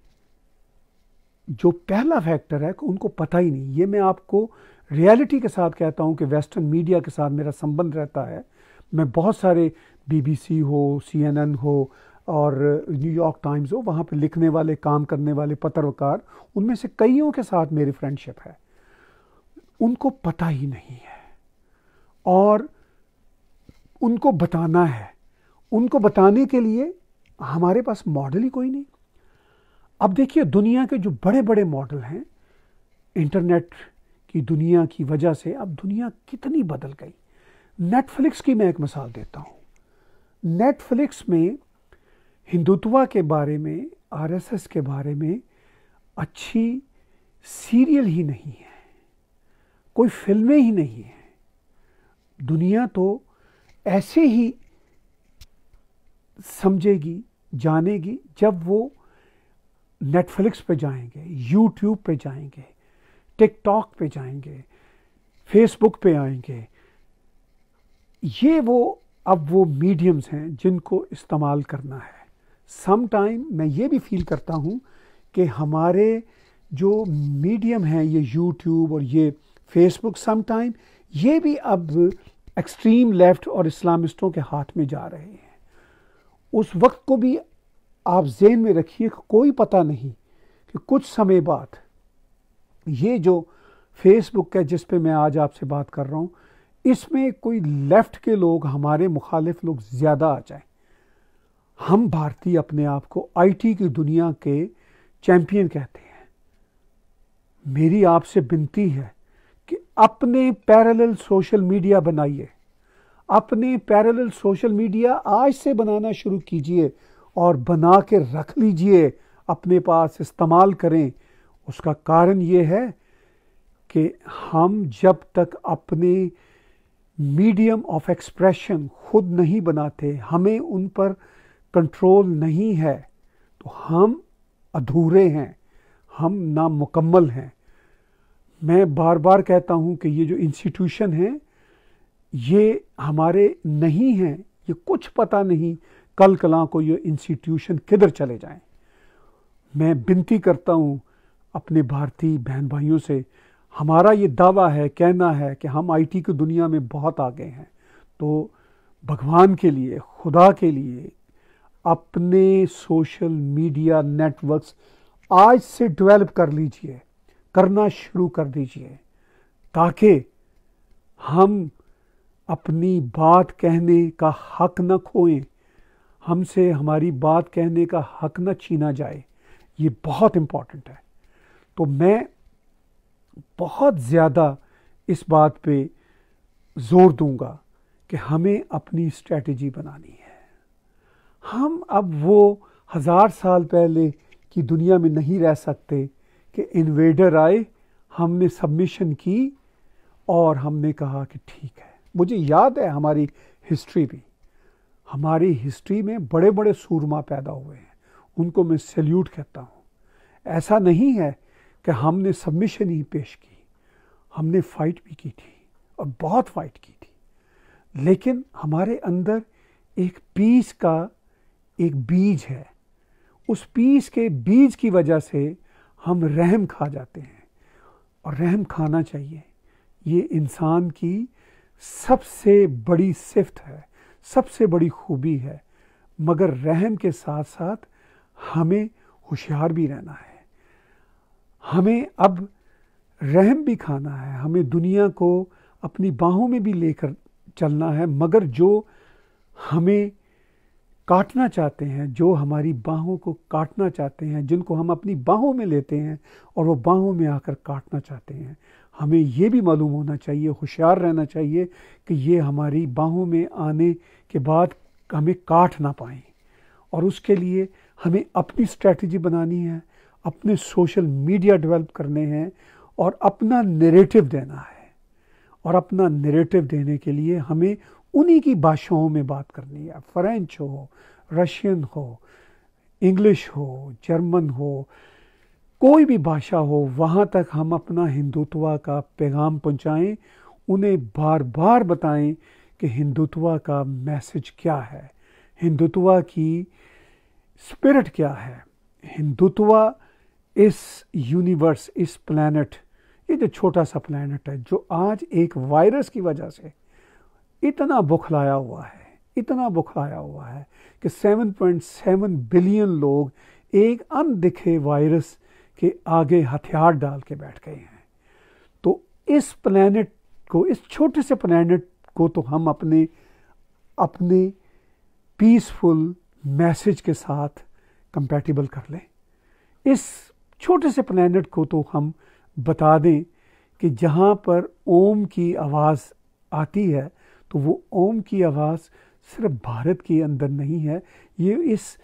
जो पहला फैक्टर है उनको पता ही नहीं ये मैं आपको रियलिटी के साथ कहता हूँ कि वेस्टर्न मीडिया के साथ मेरा संबंध रहता है मैं बहुत सारे बीबीसी हो सीएनएन हो और न्यूयॉर्क टाइम्स हो वहाँ पे लिखने वाले काम करने वाले पत्रकार उनमें से कईयों के साथ मेरी फ्रेंडशिप है उनको पता ही नहीं है और उनको बताना है उनको बताने के लिए हमारे पास मॉडल ही कोई नहीं अब देखिए दुनिया के जो बड़े बड़े मॉडल हैं इंटरनेट की दुनिया की वजह से अब दुनिया कितनी बदल गई नेटफ्लिक्स की मैं एक मिसाल देता हूँ नेटफ्लिक्स में हिंदुत्वा के बारे में आरएसएस के बारे में अच्छी सीरियल ही नहीं है कोई फिल्में ही नहीं है दुनिया तो ऐसे ही समझेगी जानेगी जब वो नेटफ्लिक्स पे जाएंगे यूट्यूब पे जाएंगे टिकटॉक पे जाएंगे फेसबुक पे आएंगे ये वो अब वो मीडियम्स हैं जिनको इस्तेमाल करना है सम टाइम मैं ये भी फील करता हूँ कि हमारे जो मीडियम हैं ये यूट्यूब और ये फेसबुक सम टाइम ये भी अब एक्सट्रीम लेफ्ट और इस्लामिस्टों के हाथ में जा रहे हैं उस वक्त को भी आप जेन में रखिए कोई पता नहीं कि कुछ समय बाद ये जो फेसबुक है जिस पे मैं आज आपसे बात कर रहा हूँ इसमें कोई लेफ़्ट के लोग हमारे मुखालिफ लोग ज़्यादा आ जाएं हम भारतीय अपने आप को आईटी की दुनिया के चैंपियन कहते हैं मेरी आपसे बिनती है कि अपने पैरेलल सोशल मीडिया बनाइए अपने पैरेलल सोशल मीडिया आज से बनाना शुरू कीजिए और बना के रख लीजिए अपने पास इस्तेमाल करें उसका कारण ये है कि हम जब तक अपने मीडियम ऑफ एक्सप्रेशन खुद नहीं बनाते हमें उन पर कंट्रोल नहीं है तो हम अधूरे हैं हम नामुकम्मल हैं मैं बार बार कहता हूं कि ये जो इंस्टीट्यूशन हैं ये हमारे नहीं हैं ये कुछ पता नहीं कल कला को ये इंस्टीट्यूशन किधर चले जाएं मैं बिनती करता हूँ अपने भारतीय बहन भाइयों से हमारा ये दावा है कहना है कि हम आईटी की दुनिया में बहुत आगे हैं तो भगवान के लिए खुदा के लिए अपने सोशल मीडिया नेटवर्क्स आज से डेवलप कर लीजिए करना शुरू कर दीजिए ताकि हम अपनी बात कहने का हक न खोएं हमसे हमारी बात कहने का हक न छीना जाए ये बहुत इम्पॉर्टेंट है तो मैं बहुत ज़्यादा इस बात पे ज़ोर दूंगा कि हमें अपनी स्ट्रेटजी बनानी है हम अब वो हज़ार साल पहले की दुनिया में नहीं रह सकते कि इन्वेडर आए हमने सबमिशन की और हमने कहा कि ठीक है मुझे याद है हमारी हिस्ट्री भी हमारी हिस्ट्री में बड़े बड़े सूरमा पैदा हुए हैं उनको मैं सैल्यूट कहता हूँ ऐसा नहीं है कि हमने सबमिशन ही पेश की हमने फाइट भी की थी और बहुत फाइट की थी लेकिन हमारे अंदर एक पीस का एक बीज है उस पीस के बीज की वजह से हम रहम खा जाते हैं और रहम खाना चाहिए ये इंसान की सबसे बड़ी सिफ्त है सबसे बड़ी खूबी है मगर रहम के साथ साथ हमें होशियार भी रहना है हमें अब रहम भी खाना है हमें दुनिया को अपनी बाहों में भी लेकर चलना है मगर जो हमें काटना चाहते हैं जो हमारी बाहों को काटना चाहते हैं जिनको हम अपनी बाहों में लेते हैं और वो बाहों में आकर काटना चाहते हैं हमें ये भी मालूम होना चाहिए होशियार रहना चाहिए कि ये हमारी बाहों में आने के बाद हमें काट ना पाए और उसके लिए हमें अपनी स्ट्रेटजी बनानी है अपने सोशल मीडिया डेवलप करने हैं और अपना नेरेटिव देना है और अपना नेरेटिव देने के लिए हमें उन्हीं की भाषाओं में बात करनी है फ्रेंच हो रशियन हो इंग्लिश हो जर्मन हो कोई भी भाषा हो वहाँ तक हम अपना हिंदुत्व का पैगाम पहुँचाएँ उन्हें बार बार बताएं कि हिंदुत्व का मैसेज क्या है हिंदुत्व की स्पिरिट क्या है हिंदुत्व इस यूनिवर्स इस प्लानट ये जो छोटा सा प्लानट है जो आज एक वायरस की वजह से इतना बुखलाया हुआ है इतना बुखलाया हुआ है कि 7.7 बिलियन लोग एक अनदिखे वायरस के आगे हथियार डाल के बैठ गए हैं तो इस प्लैनेट को इस छोटे से प्लैनेट को तो हम अपने अपने पीसफुल मैसेज के साथ कंपैटिबल कर लें इस छोटे से प्लानट को तो हम बता दें कि जहाँ पर ओम की आवाज़ आती है तो वो ओम की आवाज़ सिर्फ भारत के अंदर नहीं है ये इस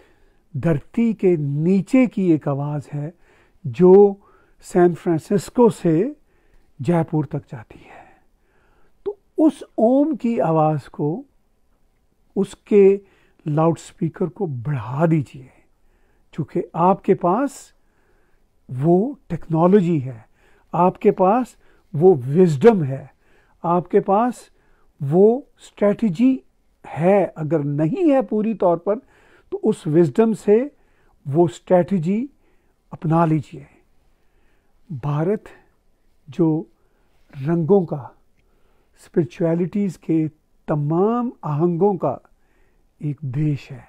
धरती के नीचे की एक आवाज़ है जो सैन फ्रांसिस्को से जयपुर तक जाती है तो उस ओम की आवाज़ को उसके लाउड स्पीकर को बढ़ा दीजिए चूँकि आपके पास वो टेक्नोलॉजी है आपके पास वो विजडम है आपके पास वो स्ट्रेटजी है अगर नहीं है पूरी तौर पर तो उस विजडम से वो स्ट्रेटजी अपना लीजिए भारत जो रंगों का स्पिरिचुअलिटीज़ के तमाम आहंगों का एक देश है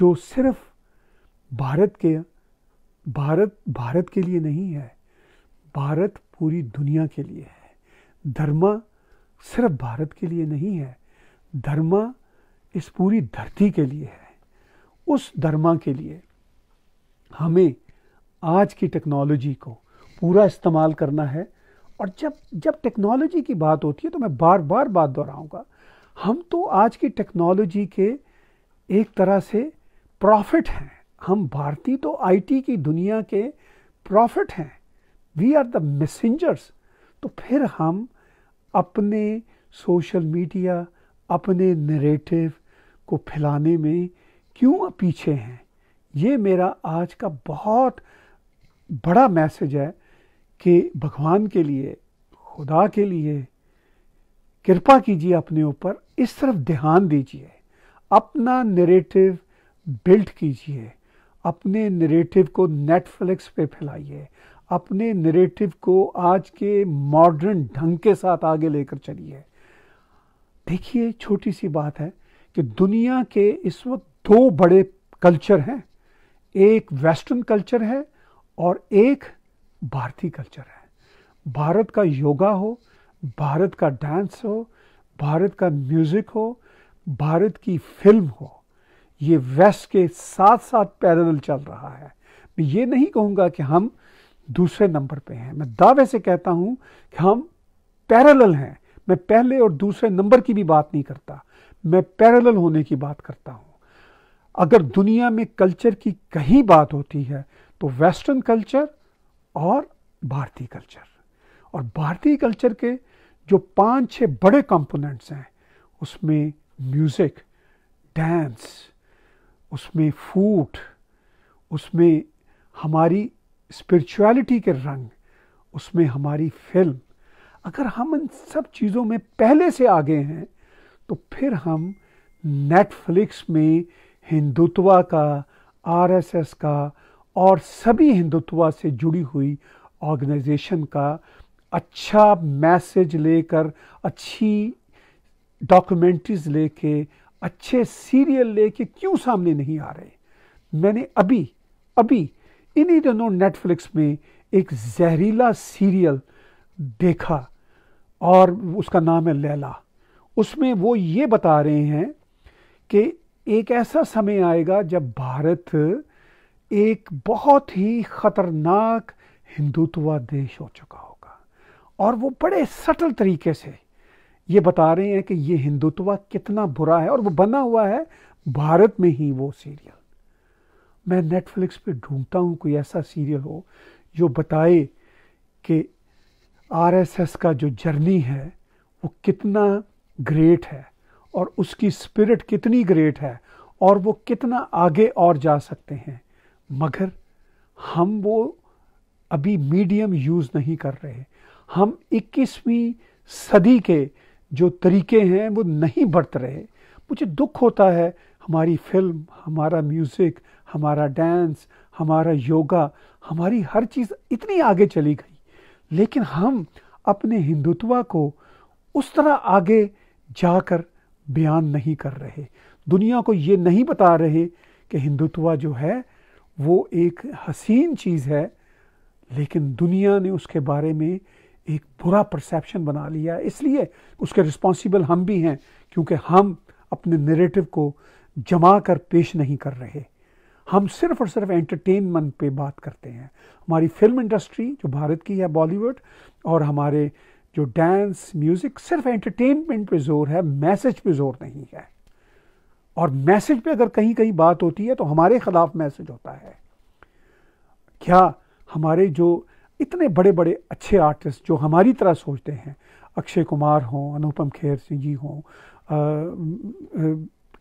जो सिर्फ भारत के भारत भारत के लिए नहीं है भारत पूरी दुनिया के लिए है धर्मा सिर्फ भारत के लिए नहीं है धर्मा इस पूरी धरती के लिए है उस धर्मा के लिए हमें आज की टेक्नोलॉजी को पूरा इस्तेमाल करना है और जब जब टेक्नोलॉजी की बात होती है तो मैं बार बार बात दोहराऊंगा हम तो आज की टेक्नोलॉजी के एक तरह से प्रॉफिट हैं हम भारतीय तो आईटी की दुनिया के प्रॉफिट हैं वी आर द मैसेंजर्स तो फिर हम अपने सोशल मीडिया अपने नरेटिव को फैलाने में क्यों पीछे हैं ये मेरा आज का बहुत बड़ा मैसेज है कि भगवान के लिए खुदा के लिए कृपा कीजिए अपने ऊपर इस तरफ ध्यान दीजिए अपना नरेटिव बिल्ड कीजिए अपने नरेटिव को नेटफ्लिक्स पे फैलाइए अपने नरेटिव को आज के मॉडर्न ढंग के साथ आगे लेकर चलिए देखिए छोटी सी बात है कि दुनिया के इस वक्त दो बड़े कल्चर हैं एक वेस्टर्न कल्चर है और एक भारतीय कल्चर है भारत का योगा हो भारत का डांस हो भारत का म्यूज़िक हो भारत की फिल्म हो ये वेस्ट के साथ साथ पैदल चल रहा है मैं ये नहीं कहूँगा कि हम दूसरे नंबर पे हैं मैं दावे से कहता हूँ कि हम पैरेलल हैं मैं पहले और दूसरे नंबर की भी बात नहीं करता मैं पैरेलल होने की बात करता हूँ अगर दुनिया में कल्चर की कहीं बात होती है तो वेस्टर्न कल्चर और भारतीय कल्चर और भारतीय कल्चर के जो पांच छह बड़े कंपोनेंट्स हैं उसमें म्यूज़िक डांस उसमें फूड उसमें हमारी स्पिरिचुअलिटी के रंग उसमें हमारी फिल्म अगर हम इन सब चीज़ों में पहले से आगे हैं तो फिर हम नेटफ्लिक्स में हिंदुत्वा का आरएसएस का और सभी हिंदुत्वा से जुड़ी हुई ऑर्गेनाइजेशन का अच्छा मैसेज लेकर अच्छी डॉक्यूमेंट्रीज लेके अच्छे सीरियल लेके क्यों सामने नहीं आ रहे मैंने अभी अभी इन्हीं दिनों नेटफ्लिक्स में एक जहरीला सीरियल देखा और उसका नाम है लैला उसमें वो ये बता रहे हैं कि एक ऐसा समय आएगा जब भारत एक बहुत ही खतरनाक हिंदुत्व देश हो चुका होगा और वो बड़े सटल तरीके से ये बता रहे हैं कि ये हिंदुत्व कितना बुरा है और वो बना हुआ है भारत में ही वो सीरियल मैं नेटफ्लिक्स पे ढूंढता हूँ कोई ऐसा सीरियल हो जो बताए कि आरएसएस का जो जर्नी है वो कितना ग्रेट है और उसकी स्पिरिट कितनी ग्रेट है और वो कितना आगे और जा सकते हैं मगर हम वो अभी मीडियम यूज़ नहीं कर रहे हम 21वीं सदी के जो तरीके हैं वो नहीं बरत रहे मुझे दुख होता है हमारी फिल्म हमारा म्यूज़िक हमारा डांस हमारा योगा हमारी हर चीज़ इतनी आगे चली गई लेकिन हम अपने हिंदुत्व को उस तरह आगे जाकर बयान नहीं कर रहे दुनिया को ये नहीं बता रहे कि हिंदुत्व जो है वो एक हसीन चीज़ है लेकिन दुनिया ने उसके बारे में एक बुरा परसेप्शन बना लिया इसलिए उसके रिस्पॉन्सिबल हम भी हैं क्योंकि हम अपने नरेटिव को जमा कर पेश नहीं कर रहे हम सिर्फ और सिर्फ एंटरटेनमेंट पे बात करते हैं हमारी फिल्म इंडस्ट्री जो भारत की है बॉलीवुड और हमारे जो डांस म्यूज़िक सिर्फ एंटरटेनमेंट पे जोर है मैसेज पे जोर नहीं है और मैसेज पे अगर कहीं कहीं बात होती है तो हमारे खिलाफ मैसेज होता है क्या हमारे जो इतने बड़े बड़े अच्छे आर्टिस्ट जो हमारी तरह सोचते हैं अक्षय कुमार हों अनुपम खेर सिंह जी हों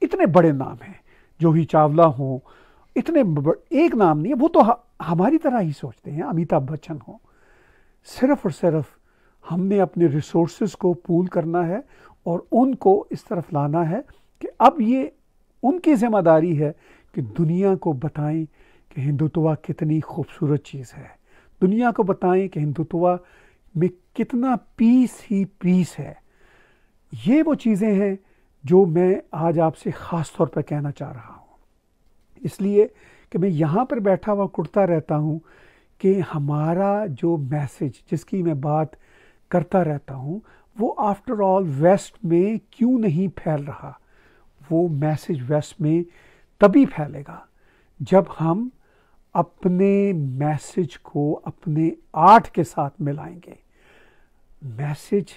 इतने बड़े नाम हैं जूही चावला हों इतने एक नाम नहीं है वो तो हमारी तरह ही सोचते हैं अमिताभ बच्चन हों सिर्फ और सिर्फ हमने अपने रिसोर्सेज को पूल करना है और उनको इस तरफ लाना है कि अब ये उनकी जिम्मेदारी है कि दुनिया को बताएं कि हिंदुत्वा कितनी खूबसूरत चीज़ है दुनिया को बताएं कि हिंदुत्वा में कितना पीस ही पीस है ये वो चीज़ें हैं जो मैं आज आपसे ख़ास तौर पर कहना चाह रहा हूँ इसलिए कि मैं यहाँ पर बैठा हुआ कुर्ता रहता हूँ कि हमारा जो मैसेज जिसकी मैं बात करता रहता हूँ वो आफ्टर ऑल वेस्ट में क्यों नहीं फैल रहा वो मैसेज वेस्ट में तभी फैलेगा जब हम अपने मैसेज को अपने आर्ट के साथ मिलाएंगे मैसेज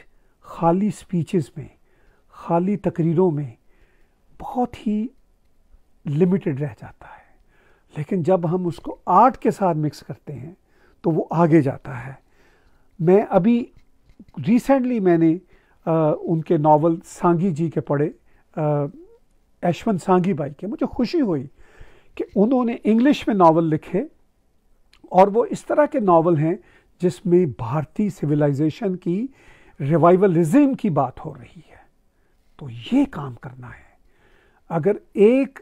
खाली स्पीचेस में खाली तकरीरों में बहुत ही लिमिटेड रह जाता है लेकिन जब हम उसको आर्ट के साथ मिक्स करते हैं तो वो आगे जाता है मैं अभी रिसेंटली मैंने आ, उनके नावल सांगी जी के पढ़े यशवंत सांगी बाई के मुझे खुशी हुई कि उन्होंने इंग्लिश में नावल लिखे और वो इस तरह के नावल हैं जिसमें भारतीय सिविलाइजेशन की रिवाइवलिज्म की बात हो रही है तो ये काम करना है अगर एक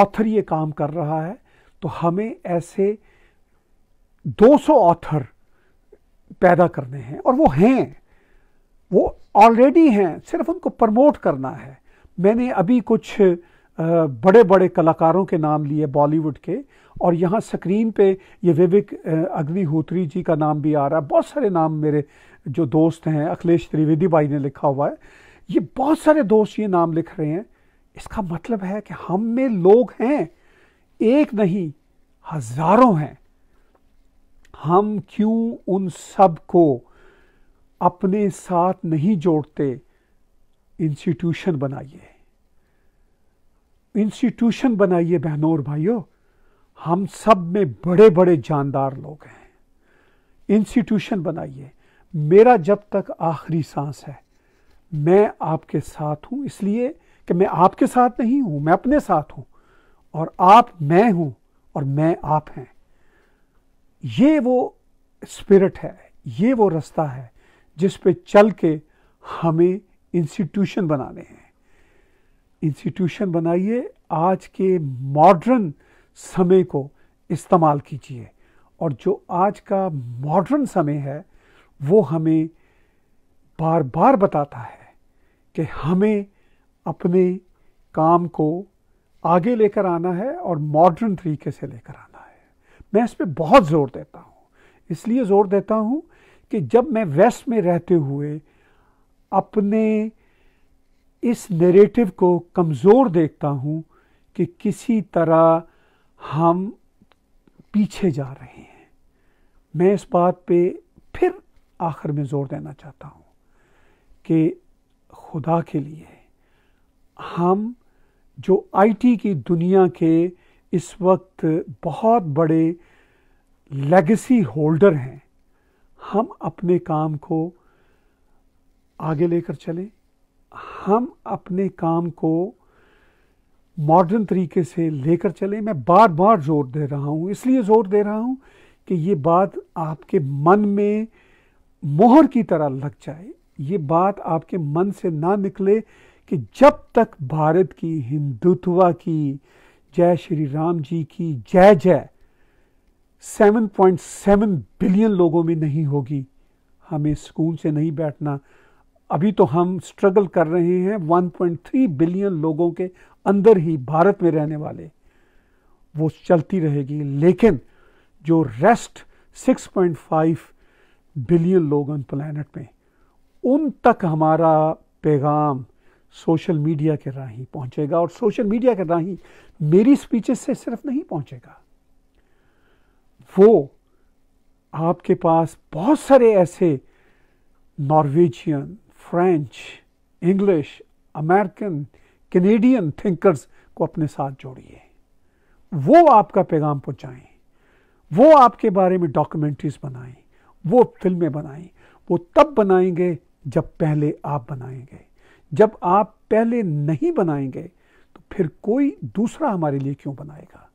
ऑथर ये काम कर रहा है तो हमें ऐसे 200 ऑथर पैदा करने हैं और वो हैं वो ऑलरेडी हैं सिर्फ उनको प्रमोट करना है मैंने अभी कुछ बड़े बड़े कलाकारों के नाम लिए बॉलीवुड के और यहाँ स्क्रीन पे ये विवेक अग्निहोत्री जी का नाम भी आ रहा है बहुत सारे नाम मेरे जो दोस्त हैं अखिलेश त्रिवेदी भाई ने लिखा हुआ है ये बहुत सारे दोस्त ये नाम लिख रहे हैं इसका मतलब है कि हम में लोग हैं एक नहीं हजारों हैं हम क्यों उन सब को अपने साथ नहीं जोड़ते इंस्टीट्यूशन बनाइए इंस्टीट्यूशन बनाइए बहनों और भाइयों हम सब में बड़े बड़े जानदार लोग हैं इंस्टीट्यूशन बनाइए मेरा जब तक आखिरी सांस है मैं आपके साथ हूं इसलिए कि मैं आपके साथ नहीं हूं मैं अपने साथ हूं और आप मैं हूं और मैं आप हैं ये वो स्पिरिट है ये वो रास्ता है जिस पे चल के हमें इंस्टीट्यूशन बनाने हैं इंस्टीट्यूशन बनाइए आज के मॉडर्न समय को इस्तेमाल कीजिए और जो आज का मॉडर्न समय है वो हमें बार बार बताता है कि हमें अपने काम को आगे लेकर आना है और मॉडर्न तरीके से लेकर आना है मैं इस पर बहुत ज़ोर देता हूँ इसलिए ज़ोर देता हूँ कि जब मैं वेस्ट में रहते हुए अपने इस नैरेटिव को कमज़ोर देखता हूँ कि किसी तरह हम पीछे जा रहे हैं मैं इस बात पे फिर आखिर में ज़ोर देना चाहता हूँ कि खुदा के लिए हम जो आईटी की दुनिया के इस वक्त बहुत बड़े लेगेसी होल्डर हैं हम अपने काम को आगे लेकर चले हम अपने काम को मॉडर्न तरीके से लेकर चले मैं बार बार जोर दे रहा हूँ इसलिए जोर दे रहा हूँ कि ये बात आपके मन में मोहर की तरह लग जाए ये बात आपके मन से ना निकले कि जब तक भारत की हिंदुत्व की जय श्री राम जी की जय जय 7.7 बिलियन लोगों में नहीं होगी हमें सुकून से नहीं बैठना अभी तो हम स्ट्रगल कर रहे हैं 1.3 बिलियन लोगों के अंदर ही भारत में रहने वाले वो चलती रहेगी लेकिन जो रेस्ट 6.5 बिलियन लोग ऑन प्लानट में उन तक हमारा पैगाम सोशल मीडिया के राही पहुंचेगा और सोशल मीडिया के राही मेरी स्पीचेस से सिर्फ नहीं पहुंचेगा वो आपके पास बहुत सारे ऐसे Norwegian French English American Canadian thinkers को अपने साथ जोड़िए वो आपका पैगाम पहुंचाएं वो आपके बारे में डॉक्यूमेंट्रीज बनाएं वो फिल्में बनाएं वो तब बनाएंगे जब पहले आप बनाएंगे जब आप पहले नहीं बनाएंगे तो फिर कोई दूसरा हमारे लिए क्यों बनाएगा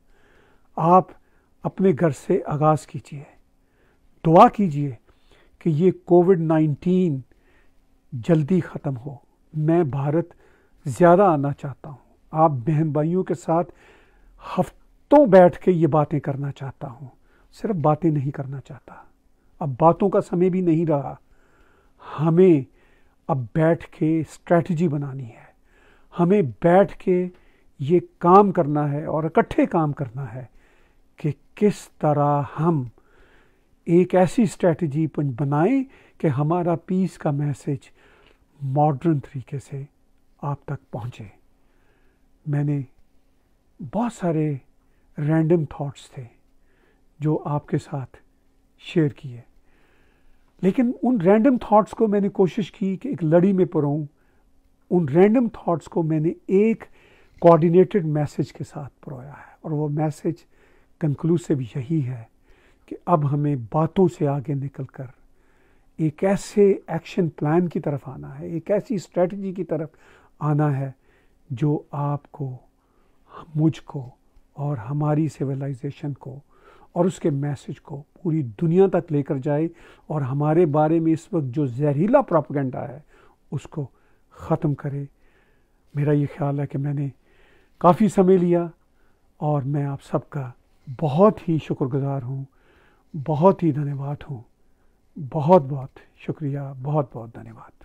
आप अपने घर से आगाज़ कीजिए दुआ कीजिए कि ये कोविड नाइन्टीन जल्दी ख़त्म हो मैं भारत ज़्यादा आना चाहता हूँ आप बहन भाइयों के साथ हफ्तों बैठ के ये बातें करना चाहता हूँ सिर्फ बातें नहीं करना चाहता अब बातों का समय भी नहीं रहा हमें अब बैठ के स्ट्रैटी बनानी है हमें बैठ के ये काम करना है और इकट्ठे काम करना है कि किस तरह हम एक ऐसी स्ट्रैटी बनाएं कि हमारा पीस का मैसेज मॉडर्न तरीके से आप तक पहुँचे मैंने बहुत सारे रैंडम थॉट्स थे जो आपके साथ शेयर किए लेकिन उन रैंडम थॉट्स को मैंने कोशिश की कि एक लड़ी में परोऊँ उन रैंडम थॉट्स को मैंने एक कोऑर्डिनेटेड मैसेज के साथ परोया है और वो मैसेज कंक्लूसिव यही है कि अब हमें बातों से आगे निकलकर एक ऐसे एक्शन प्लान की तरफ आना है एक ऐसी स्ट्रेटजी की तरफ आना है जो आपको मुझको और हमारी सिविलाइजेशन को और उसके मैसेज को पूरी दुनिया तक लेकर जाए और हमारे बारे में इस वक्त जो जहरीला प्रोपगेंडा है उसको ख़त्म करे मेरा ये ख्याल है कि मैंने काफ़ी समय लिया और मैं आप सबका बहुत ही शुक्रगुजार हूँ बहुत ही धन्यवाद हूँ बहुत बहुत शुक्रिया बहुत बहुत धन्यवाद